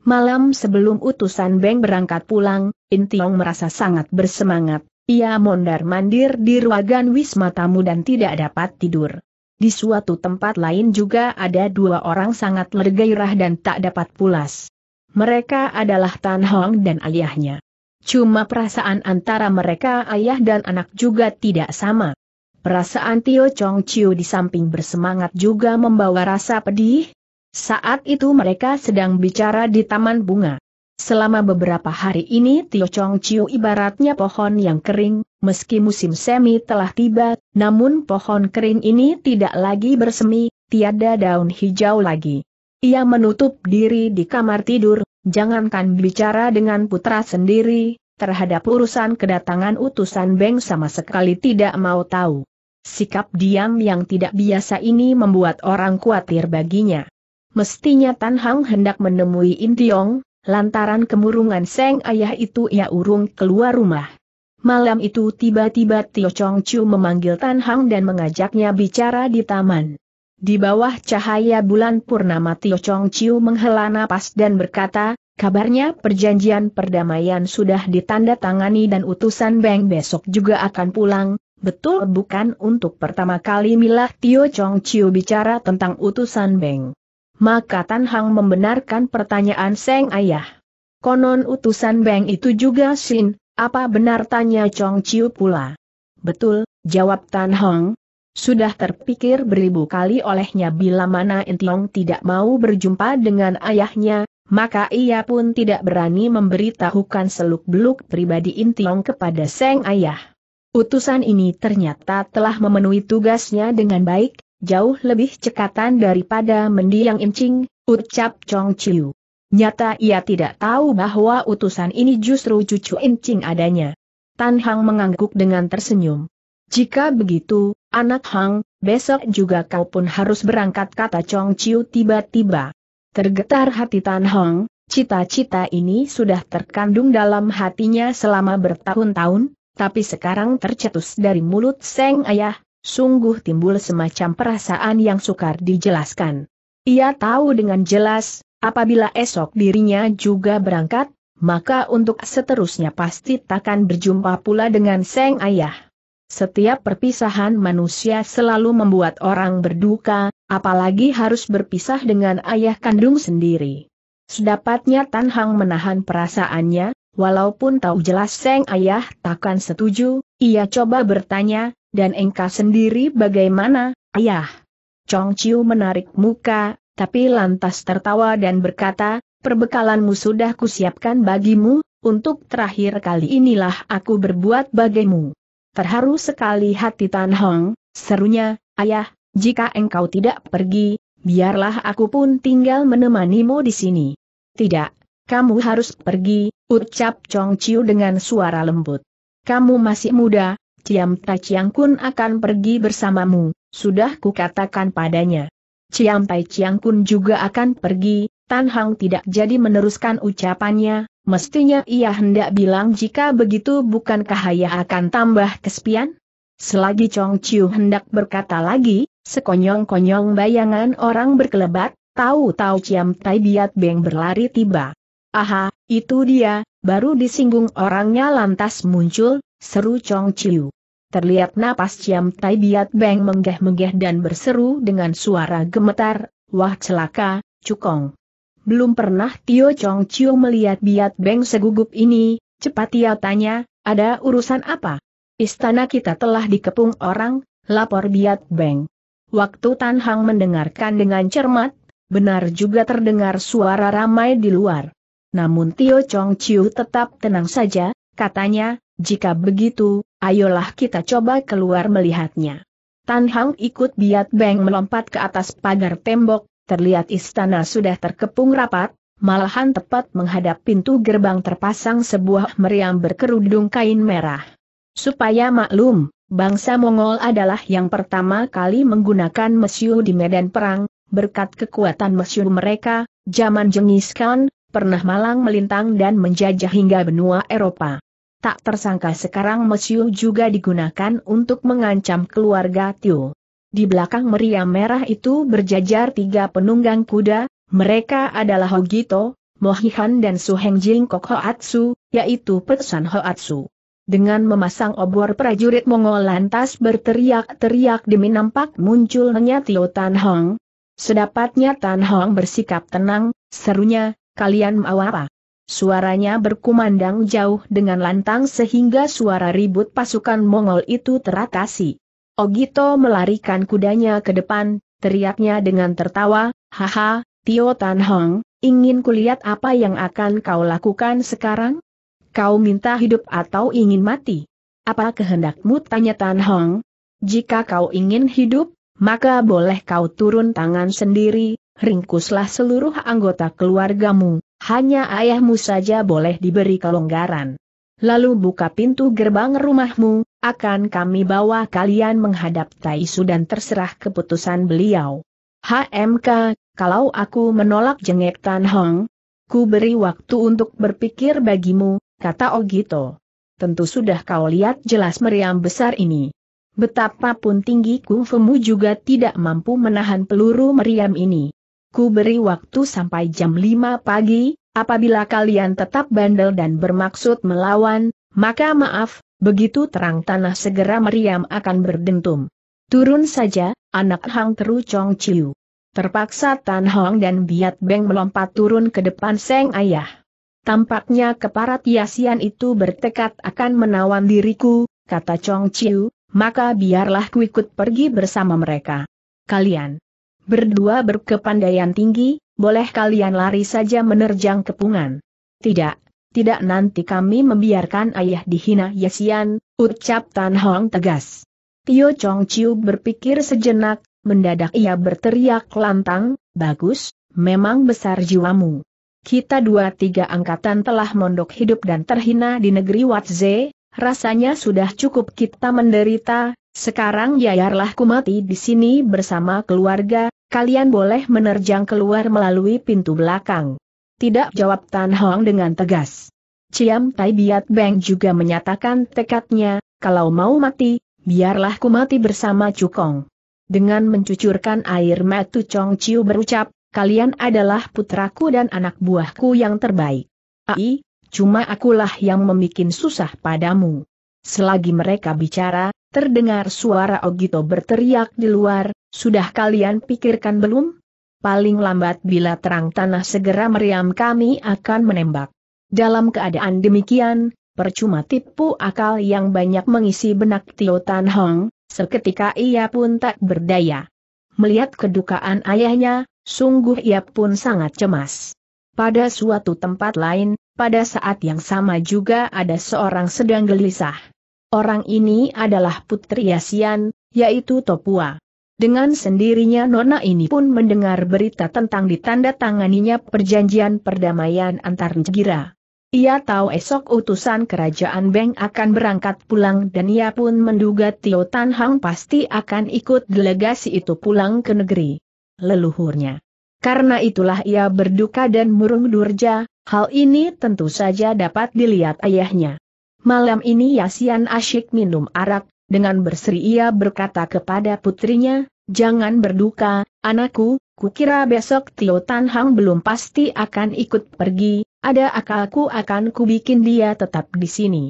[SPEAKER 1] Malam sebelum utusan Beng berangkat pulang, Intiong merasa sangat bersemangat. Ia mondar-mandir di ruangan wisma tamu dan tidak dapat tidur. Di suatu tempat lain juga ada dua orang sangat lergairah dan tak dapat pulas. Mereka adalah Tan Hong dan ayahnya. Cuma perasaan antara mereka ayah dan anak juga tidak sama. Perasaan Tio Chong Chiu di samping bersemangat juga membawa rasa pedih, saat itu mereka sedang bicara di taman bunga. Selama beberapa hari ini Tio Chong Chiu ibaratnya pohon yang kering, meski musim semi telah tiba, namun pohon kering ini tidak lagi bersemi, tiada daun hijau lagi. Ia menutup diri di kamar tidur, jangankan bicara dengan putra sendiri, terhadap urusan kedatangan utusan Beng sama sekali tidak mau tahu. Sikap diam yang tidak biasa ini membuat orang khawatir baginya. Mestinya Tan Hang hendak menemui Intiong, lantaran kemurungan Seng Ayah itu ia urung keluar rumah. Malam itu tiba-tiba Tio Chong Chu memanggil Tan Hang dan mengajaknya bicara di taman. Di bawah cahaya bulan purnama Tio Chong Chiu menghela napas dan berkata, kabarnya perjanjian perdamaian sudah ditandatangani dan utusan Beng besok juga akan pulang, betul bukan untuk pertama kali milah Tio Chong Chiu bicara tentang utusan Beng maka Tan Hang membenarkan pertanyaan Seng Ayah. Konon utusan Beng itu juga sin, apa benar tanya Chong Chiu pula? Betul, jawab Tan Hang. Sudah terpikir beribu kali olehnya bila mana Intiong tidak mau berjumpa dengan ayahnya, maka ia pun tidak berani memberitahukan seluk-beluk pribadi Intiong kepada Seng Ayah. Utusan ini ternyata telah memenuhi tugasnya dengan baik, jauh lebih cekatan daripada mendiang incing, ucap Chong Chiu. Nyata ia tidak tahu bahwa utusan ini justru cucu incing adanya. Tan Hang mengangguk dengan tersenyum. Jika begitu, anak Hang, besok juga kau pun harus berangkat kata Chong Chiu tiba-tiba. Tergetar hati Tan Hang, cita-cita ini sudah terkandung dalam hatinya selama bertahun-tahun, tapi sekarang tercetus dari mulut Seng Ayah, sungguh timbul semacam perasaan yang sukar dijelaskan. Ia tahu dengan jelas, apabila esok dirinya juga berangkat, maka untuk seterusnya pasti takkan berjumpa pula dengan Seng Ayah. Setiap perpisahan manusia selalu membuat orang berduka, apalagi harus berpisah dengan ayah kandung sendiri. Sedapatnya Tan Hang menahan perasaannya, walaupun tahu jelas Seng ayah takkan setuju, ia coba bertanya, dan engkau sendiri bagaimana, ayah? Chong Chiu menarik muka, tapi lantas tertawa dan berkata, perbekalanmu sudah kusiapkan bagimu, untuk terakhir kali inilah aku berbuat bagimu. Terharu sekali hati Tan Hong, serunya, ayah, jika engkau tidak pergi, biarlah aku pun tinggal menemanimu di sini. Tidak, kamu harus pergi, ucap Chong Chiu dengan suara lembut. Kamu masih muda, Ciam Tai Chiang Kun akan pergi bersamamu, sudah kukatakan padanya. Ciam Tai Chiang Kun juga akan pergi, Tan Hang tidak jadi meneruskan ucapannya, mestinya ia hendak bilang jika begitu bukankah ia akan tambah kesepian? Selagi Chong Chiu hendak berkata lagi, sekonyong-konyong bayangan orang berkelebat, tahu-tahu Ciam Tai Biat Beng berlari tiba. Aha, itu dia, baru disinggung orangnya lantas muncul, seru Chong Chiu. Terlihat napas Ciam Tai Biat Beng menggeh-menggeh dan berseru dengan suara gemetar, Wah celaka, Cukong. Belum pernah Tio Chong Chiu melihat Biat Beng segugup ini, cepat ia tanya, ada urusan apa? Istana kita telah dikepung orang, lapor Biat Beng. Waktu Tan Hang mendengarkan dengan cermat, benar juga terdengar suara ramai di luar. Namun Tio Chong Chiu tetap tenang saja, katanya, jika begitu, ayolah kita coba keluar melihatnya. Tan Hang ikut Biat Beng melompat ke atas pagar tembok, terlihat istana sudah terkepung rapat, malahan tepat menghadap pintu gerbang terpasang sebuah meriam berkerudung kain merah. Supaya maklum, bangsa Mongol adalah yang pertama kali menggunakan mesiu di medan perang, berkat kekuatan mesiu mereka, zaman Jengis pernah malang melintang dan menjajah hingga benua Eropa tak tersangka sekarang Mesiu juga digunakan untuk mengancam keluarga Tio. Di belakang meriam merah itu berjajar tiga penunggang kuda, mereka adalah Hogito, Mohihan dan Suheng Jing Kok Hoatsu, yaitu Pesan Hoatsu. Dengan memasang obor prajurit Mongol lantas berteriak-teriak demi nampak munculnya Tio Tan Hong. Sedapatnya Tan Hong bersikap tenang, serunya, kalian mau apa? Suaranya berkumandang jauh dengan lantang sehingga suara ribut pasukan Mongol itu teratasi. Ogito melarikan kudanya ke depan, teriaknya dengan tertawa, Haha, Tio Tan Hong, ingin kulihat apa yang akan kau lakukan sekarang? Kau minta hidup atau ingin mati? Apa kehendakmu tanya Tan Hong? Jika kau ingin hidup, maka boleh kau turun tangan sendiri, ringkuslah seluruh anggota keluargamu. Hanya ayahmu saja boleh diberi kelonggaran. Lalu buka pintu gerbang rumahmu, akan kami bawa kalian menghadap Taisu dan terserah keputusan beliau. HMK, kalau aku menolak jengek Tan Hong, ku beri waktu untuk berpikir bagimu, kata Ogito. Tentu sudah kau lihat jelas meriam besar ini. Betapapun tinggi kungfumu juga tidak mampu menahan peluru meriam ini. Ku beri waktu sampai jam 5 pagi, apabila kalian tetap bandel dan bermaksud melawan, maka maaf, begitu terang tanah segera meriam akan berdentum. Turun saja, anak Hang Teru Chong Chiu. Terpaksa Tan Hong dan Biat Beng melompat turun ke depan Seng Ayah. Tampaknya keparat Yasian itu bertekad akan menawan diriku, kata Chong Chiu, maka biarlah ku ikut pergi bersama mereka. Kalian berdua berkepandaian tinggi, boleh kalian lari saja menerjang kepungan. Tidak, tidak nanti kami membiarkan ayah dihina Yesian, ya ucap Tan Hong tegas. Tio Chong Chiu berpikir sejenak, mendadak ia berteriak lantang, bagus, memang besar jiwamu. Kita dua tiga angkatan telah mondok hidup dan terhina di negeri Watze, rasanya sudah cukup kita menderita, sekarang yayarlah ku mati di sini bersama keluarga, kalian boleh menerjang keluar melalui pintu belakang. Tidak jawab Tan Hong dengan tegas. Ciam Tai Biat Beng juga menyatakan tekadnya, kalau mau mati, biarlah ku mati bersama Cukong. Dengan mencucurkan air mata Chong Chiu berucap, kalian adalah putraku dan anak buahku yang terbaik. Ai, cuma akulah yang membuat susah padamu. Selagi mereka bicara, Terdengar suara Ogito berteriak di luar, sudah kalian pikirkan belum? Paling lambat bila terang tanah segera meriam kami akan menembak. Dalam keadaan demikian, percuma tipu akal yang banyak mengisi benak Tio Tan Hong, seketika ia pun tak berdaya. Melihat kedukaan ayahnya, sungguh ia pun sangat cemas. Pada suatu tempat lain, pada saat yang sama juga ada seorang sedang gelisah orang ini adalah putri Yasian, yaitu Topua. Dengan sendirinya Nona ini pun mendengar berita tentang ditandatanganinya perjanjian perdamaian antar Njegira. Ia tahu esok utusan kerajaan Beng akan berangkat pulang dan ia pun menduga Tio Tan Hang pasti akan ikut delegasi itu pulang ke negeri leluhurnya. Karena itulah ia berduka dan murung durja, hal ini tentu saja dapat dilihat ayahnya. Malam ini Yasian asyik minum arak, dengan berseri ia berkata kepada putrinya, Jangan berduka, anakku, kukira besok Tio Tan Hang belum pasti akan ikut pergi, ada akalku akan kubikin dia tetap di sini.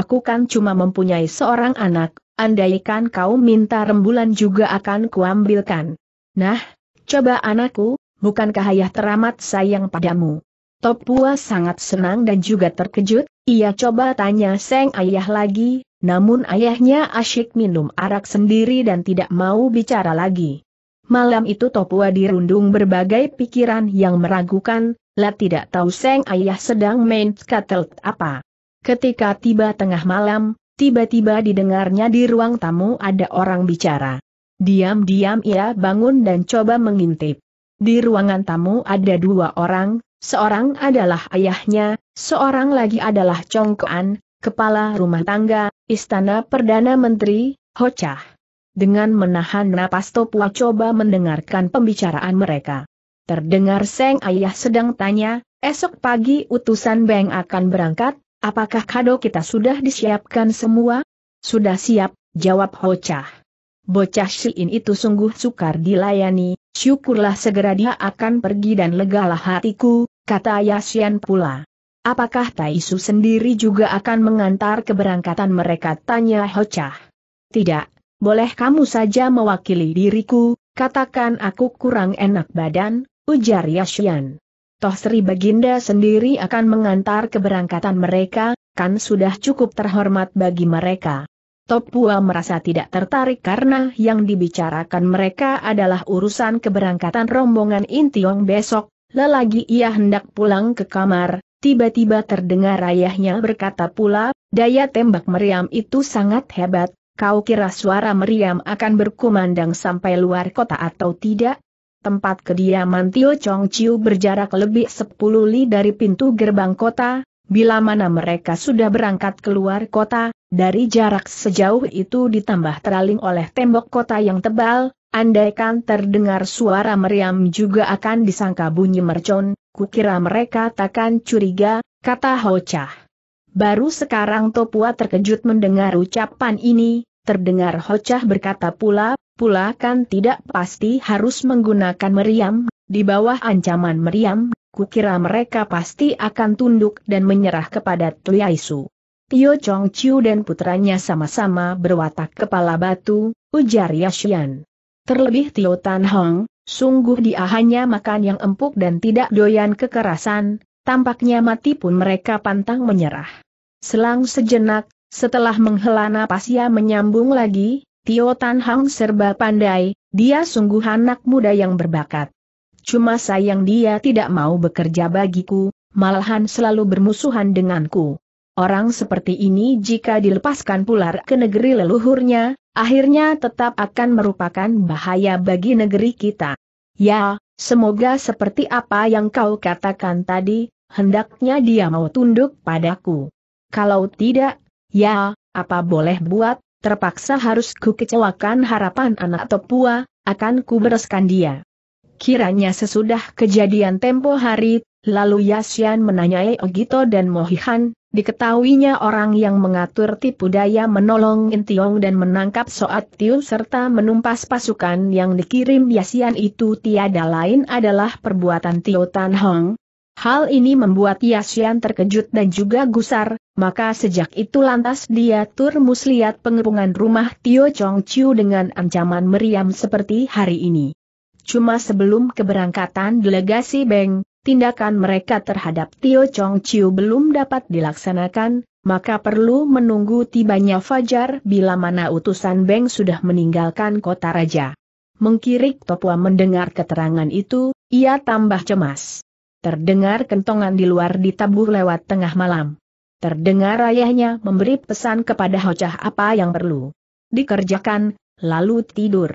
[SPEAKER 1] Aku kan cuma mempunyai seorang anak, andaikan kau minta rembulan juga akan kuambilkan. Nah, coba anakku, bukankah ayah teramat sayang padamu? Topua sangat senang dan juga terkejut, ia coba tanya Seng Ayah lagi, namun ayahnya asyik minum arak sendiri dan tidak mau bicara lagi. Malam itu Topua dirundung berbagai pikiran yang meragukan, lah tidak tahu Seng Ayah sedang main skatelt apa. Ketika tiba tengah malam, tiba-tiba didengarnya di ruang tamu ada orang bicara. Diam-diam ia bangun dan coba mengintip. Di ruangan tamu ada dua orang, Seorang adalah ayahnya, seorang lagi adalah Congkoan, kepala rumah tangga, istana Perdana Menteri, Hocah. Dengan menahan napas Topua coba mendengarkan pembicaraan mereka. Terdengar Seng Ayah sedang tanya, esok pagi utusan Beng akan berangkat, apakah kado kita sudah disiapkan semua? Sudah siap, jawab Hocah. Bocah Shilin itu sungguh sukar dilayani, syukurlah segera dia akan pergi dan legalah hatiku, Kata Yasian pula. Apakah Taisu sendiri juga akan mengantar keberangkatan mereka? Tanya Hocah. Tidak, boleh kamu saja mewakili diriku, katakan aku kurang enak badan, ujar Yasian. Toh Sri Baginda sendiri akan mengantar keberangkatan mereka, kan sudah cukup terhormat bagi mereka. Topua merasa tidak tertarik karena yang dibicarakan mereka adalah urusan keberangkatan rombongan Intiong besok, Lelagi ia hendak pulang ke kamar, tiba-tiba terdengar ayahnya berkata pula, daya tembak meriam itu sangat hebat, kau kira suara meriam akan berkumandang sampai luar kota atau tidak? Tempat kediaman Tio Chong Chiu berjarak lebih 10 li dari pintu gerbang kota, bila mana mereka sudah berangkat keluar kota, dari jarak sejauh itu ditambah teraling oleh tembok kota yang tebal, andaikan terdengar suara meriam juga akan disangka bunyi mercon, kukira mereka takkan curiga, kata Hocah. Baru sekarang Topua terkejut mendengar ucapan ini, terdengar Hocah berkata pula, pula kan tidak pasti harus menggunakan meriam, di bawah ancaman meriam, kukira mereka pasti akan tunduk dan menyerah kepada Tliaisu. Tio Chong Chiu dan putranya sama-sama berwatak kepala batu, ujar Yashian. Terlebih Tio Tan Hong, sungguh dia hanya makan yang empuk dan tidak doyan kekerasan, tampaknya mati pun mereka pantang menyerah. Selang sejenak, setelah menghela napas ia menyambung lagi, Tio Tan Hong serba pandai, dia sungguh anak muda yang berbakat. Cuma sayang dia tidak mau bekerja bagiku, malahan selalu bermusuhan denganku. Orang seperti ini jika dilepaskan pula ke negeri leluhurnya, akhirnya tetap akan merupakan bahaya bagi negeri kita. Ya, semoga seperti apa yang kau katakan tadi, hendaknya dia mau tunduk padaku. Kalau tidak, ya, apa boleh buat, terpaksa harus kukecewakan harapan anak topua, akan kubereskan dia. Kiranya sesudah kejadian tempo hari, lalu Yasian menanyai Ogito dan Mohihan, diketahuinya orang yang mengatur tipu daya menolong Intiong dan menangkap Soat Tiun serta menumpas pasukan yang dikirim Yasian itu tiada lain adalah perbuatan Tio Tan Hong. Hal ini membuat Yasian terkejut dan juga gusar, maka sejak itu lantas dia tur muslihat pengepungan rumah Tio Chong Chiu dengan ancaman meriam seperti hari ini. Cuma sebelum keberangkatan delegasi Beng, tindakan mereka terhadap Tio Chong Chiu belum dapat dilaksanakan, maka perlu menunggu tibanya Fajar bila mana utusan Beng sudah meninggalkan kota raja. Mengkirik Topua mendengar keterangan itu, ia tambah cemas. Terdengar kentongan di luar ditabuh lewat tengah malam. Terdengar ayahnya memberi pesan kepada Hocah apa yang perlu dikerjakan, lalu tidur.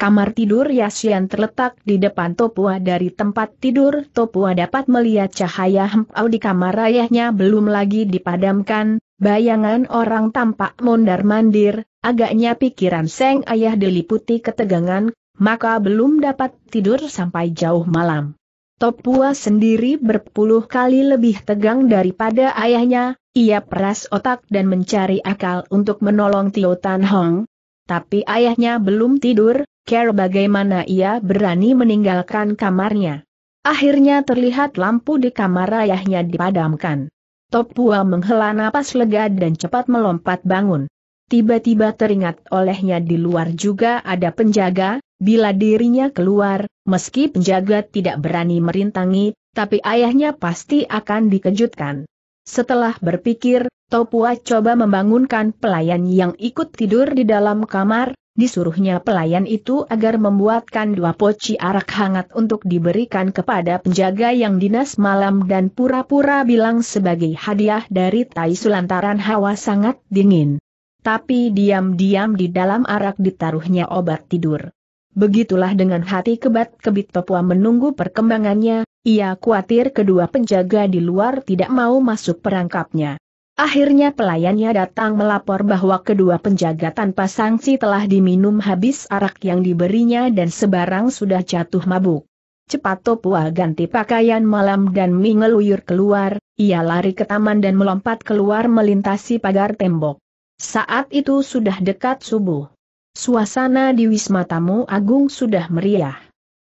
[SPEAKER 1] Kamar tidur Yasian terletak di depan Topua dari tempat tidur Topua dapat melihat cahaya hempau di kamar ayahnya belum lagi dipadamkan, bayangan orang tampak mondar-mandir, agaknya pikiran Seng ayah diliputi ketegangan, maka belum dapat tidur sampai jauh malam. Topua sendiri berpuluh kali lebih tegang daripada ayahnya, ia peras otak dan mencari akal untuk menolong Tio Tan Hong. Tapi ayahnya belum tidur, care bagaimana ia berani meninggalkan kamarnya. Akhirnya terlihat lampu di kamar ayahnya dipadamkan. Topua menghela napas lega dan cepat melompat bangun. Tiba-tiba teringat olehnya di luar juga ada penjaga, bila dirinya keluar, meski penjaga tidak berani merintangi, tapi ayahnya pasti akan dikejutkan. Setelah berpikir, Topua coba membangunkan pelayan yang ikut tidur di dalam kamar, disuruhnya pelayan itu agar membuatkan dua poci arak hangat untuk diberikan kepada penjaga yang dinas malam dan pura-pura bilang sebagai hadiah dari Tai Sulantaran hawa sangat dingin. Tapi diam-diam di dalam arak ditaruhnya obat tidur. Begitulah dengan hati kebat-kebit Papua menunggu perkembangannya, ia khawatir kedua penjaga di luar tidak mau masuk perangkapnya. Akhirnya pelayannya datang melapor bahwa kedua penjaga tanpa sanksi telah diminum habis arak yang diberinya dan sebarang sudah jatuh mabuk. Cepat Topua ganti pakaian malam dan mengeluyur keluar, ia lari ke taman dan melompat keluar melintasi pagar tembok. Saat itu sudah dekat subuh. Suasana di Wisma Tamu Agung sudah meriah.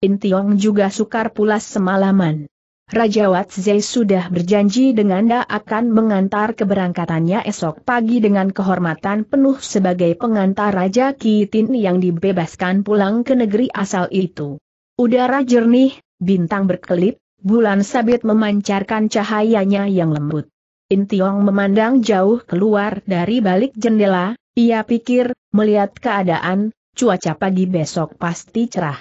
[SPEAKER 1] Intiong juga sukar pulas semalaman. Raja Watzei sudah berjanji dengan Da akan mengantar keberangkatannya esok pagi dengan kehormatan penuh sebagai pengantar Raja Kitin yang dibebaskan pulang ke negeri asal itu. Udara jernih, bintang berkelip, bulan sabit memancarkan cahayanya yang lembut. Intiong memandang jauh keluar dari balik jendela, ia pikir, melihat keadaan, cuaca pagi besok pasti cerah.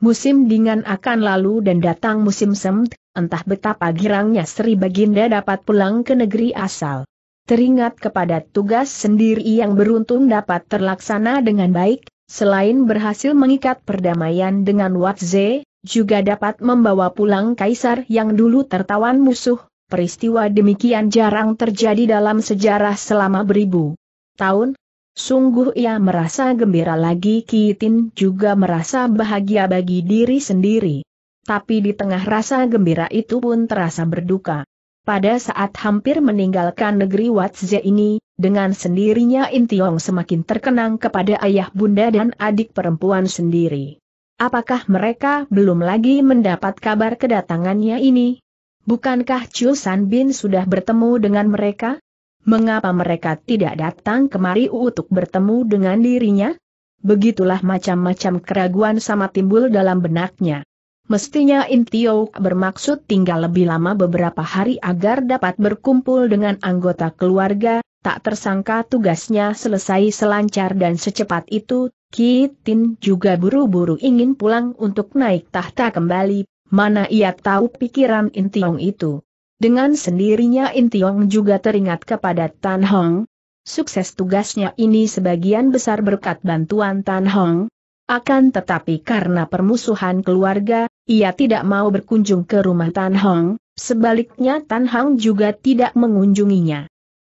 [SPEAKER 1] Musim dingin akan lalu dan datang musim semt, entah betapa girangnya Sri Baginda dapat pulang ke negeri asal. Teringat kepada tugas sendiri yang beruntung dapat terlaksana dengan baik, selain berhasil mengikat perdamaian dengan Watze, juga dapat membawa pulang kaisar yang dulu tertawan musuh, peristiwa demikian jarang terjadi dalam sejarah selama beribu tahun, Sungguh ia merasa gembira lagi Kitin juga merasa bahagia bagi diri sendiri. Tapi di tengah rasa gembira itu pun terasa berduka. Pada saat hampir meninggalkan negeri Watze ini, dengan sendirinya Intiong semakin terkenang kepada ayah bunda dan adik perempuan sendiri. Apakah mereka belum lagi mendapat kabar kedatangannya ini? Bukankah Chu San Bin sudah bertemu dengan mereka? Mengapa mereka tidak datang kemari untuk bertemu dengan dirinya? Begitulah macam-macam keraguan sama timbul dalam benaknya. Mestinya Intio bermaksud tinggal lebih lama beberapa hari agar dapat berkumpul dengan anggota keluarga, tak tersangka tugasnya selesai selancar dan secepat itu, Kitin juga buru-buru ingin pulang untuk naik tahta kembali, mana ia tahu pikiran Intiong itu. Dengan sendirinya Intiong juga teringat kepada Tan Hong, Sukses tugasnya ini sebagian besar berkat bantuan Tan Hong. Akan tetapi karena permusuhan keluarga, ia tidak mau berkunjung ke rumah Tan Hong, sebaliknya Tan Hong juga tidak mengunjunginya.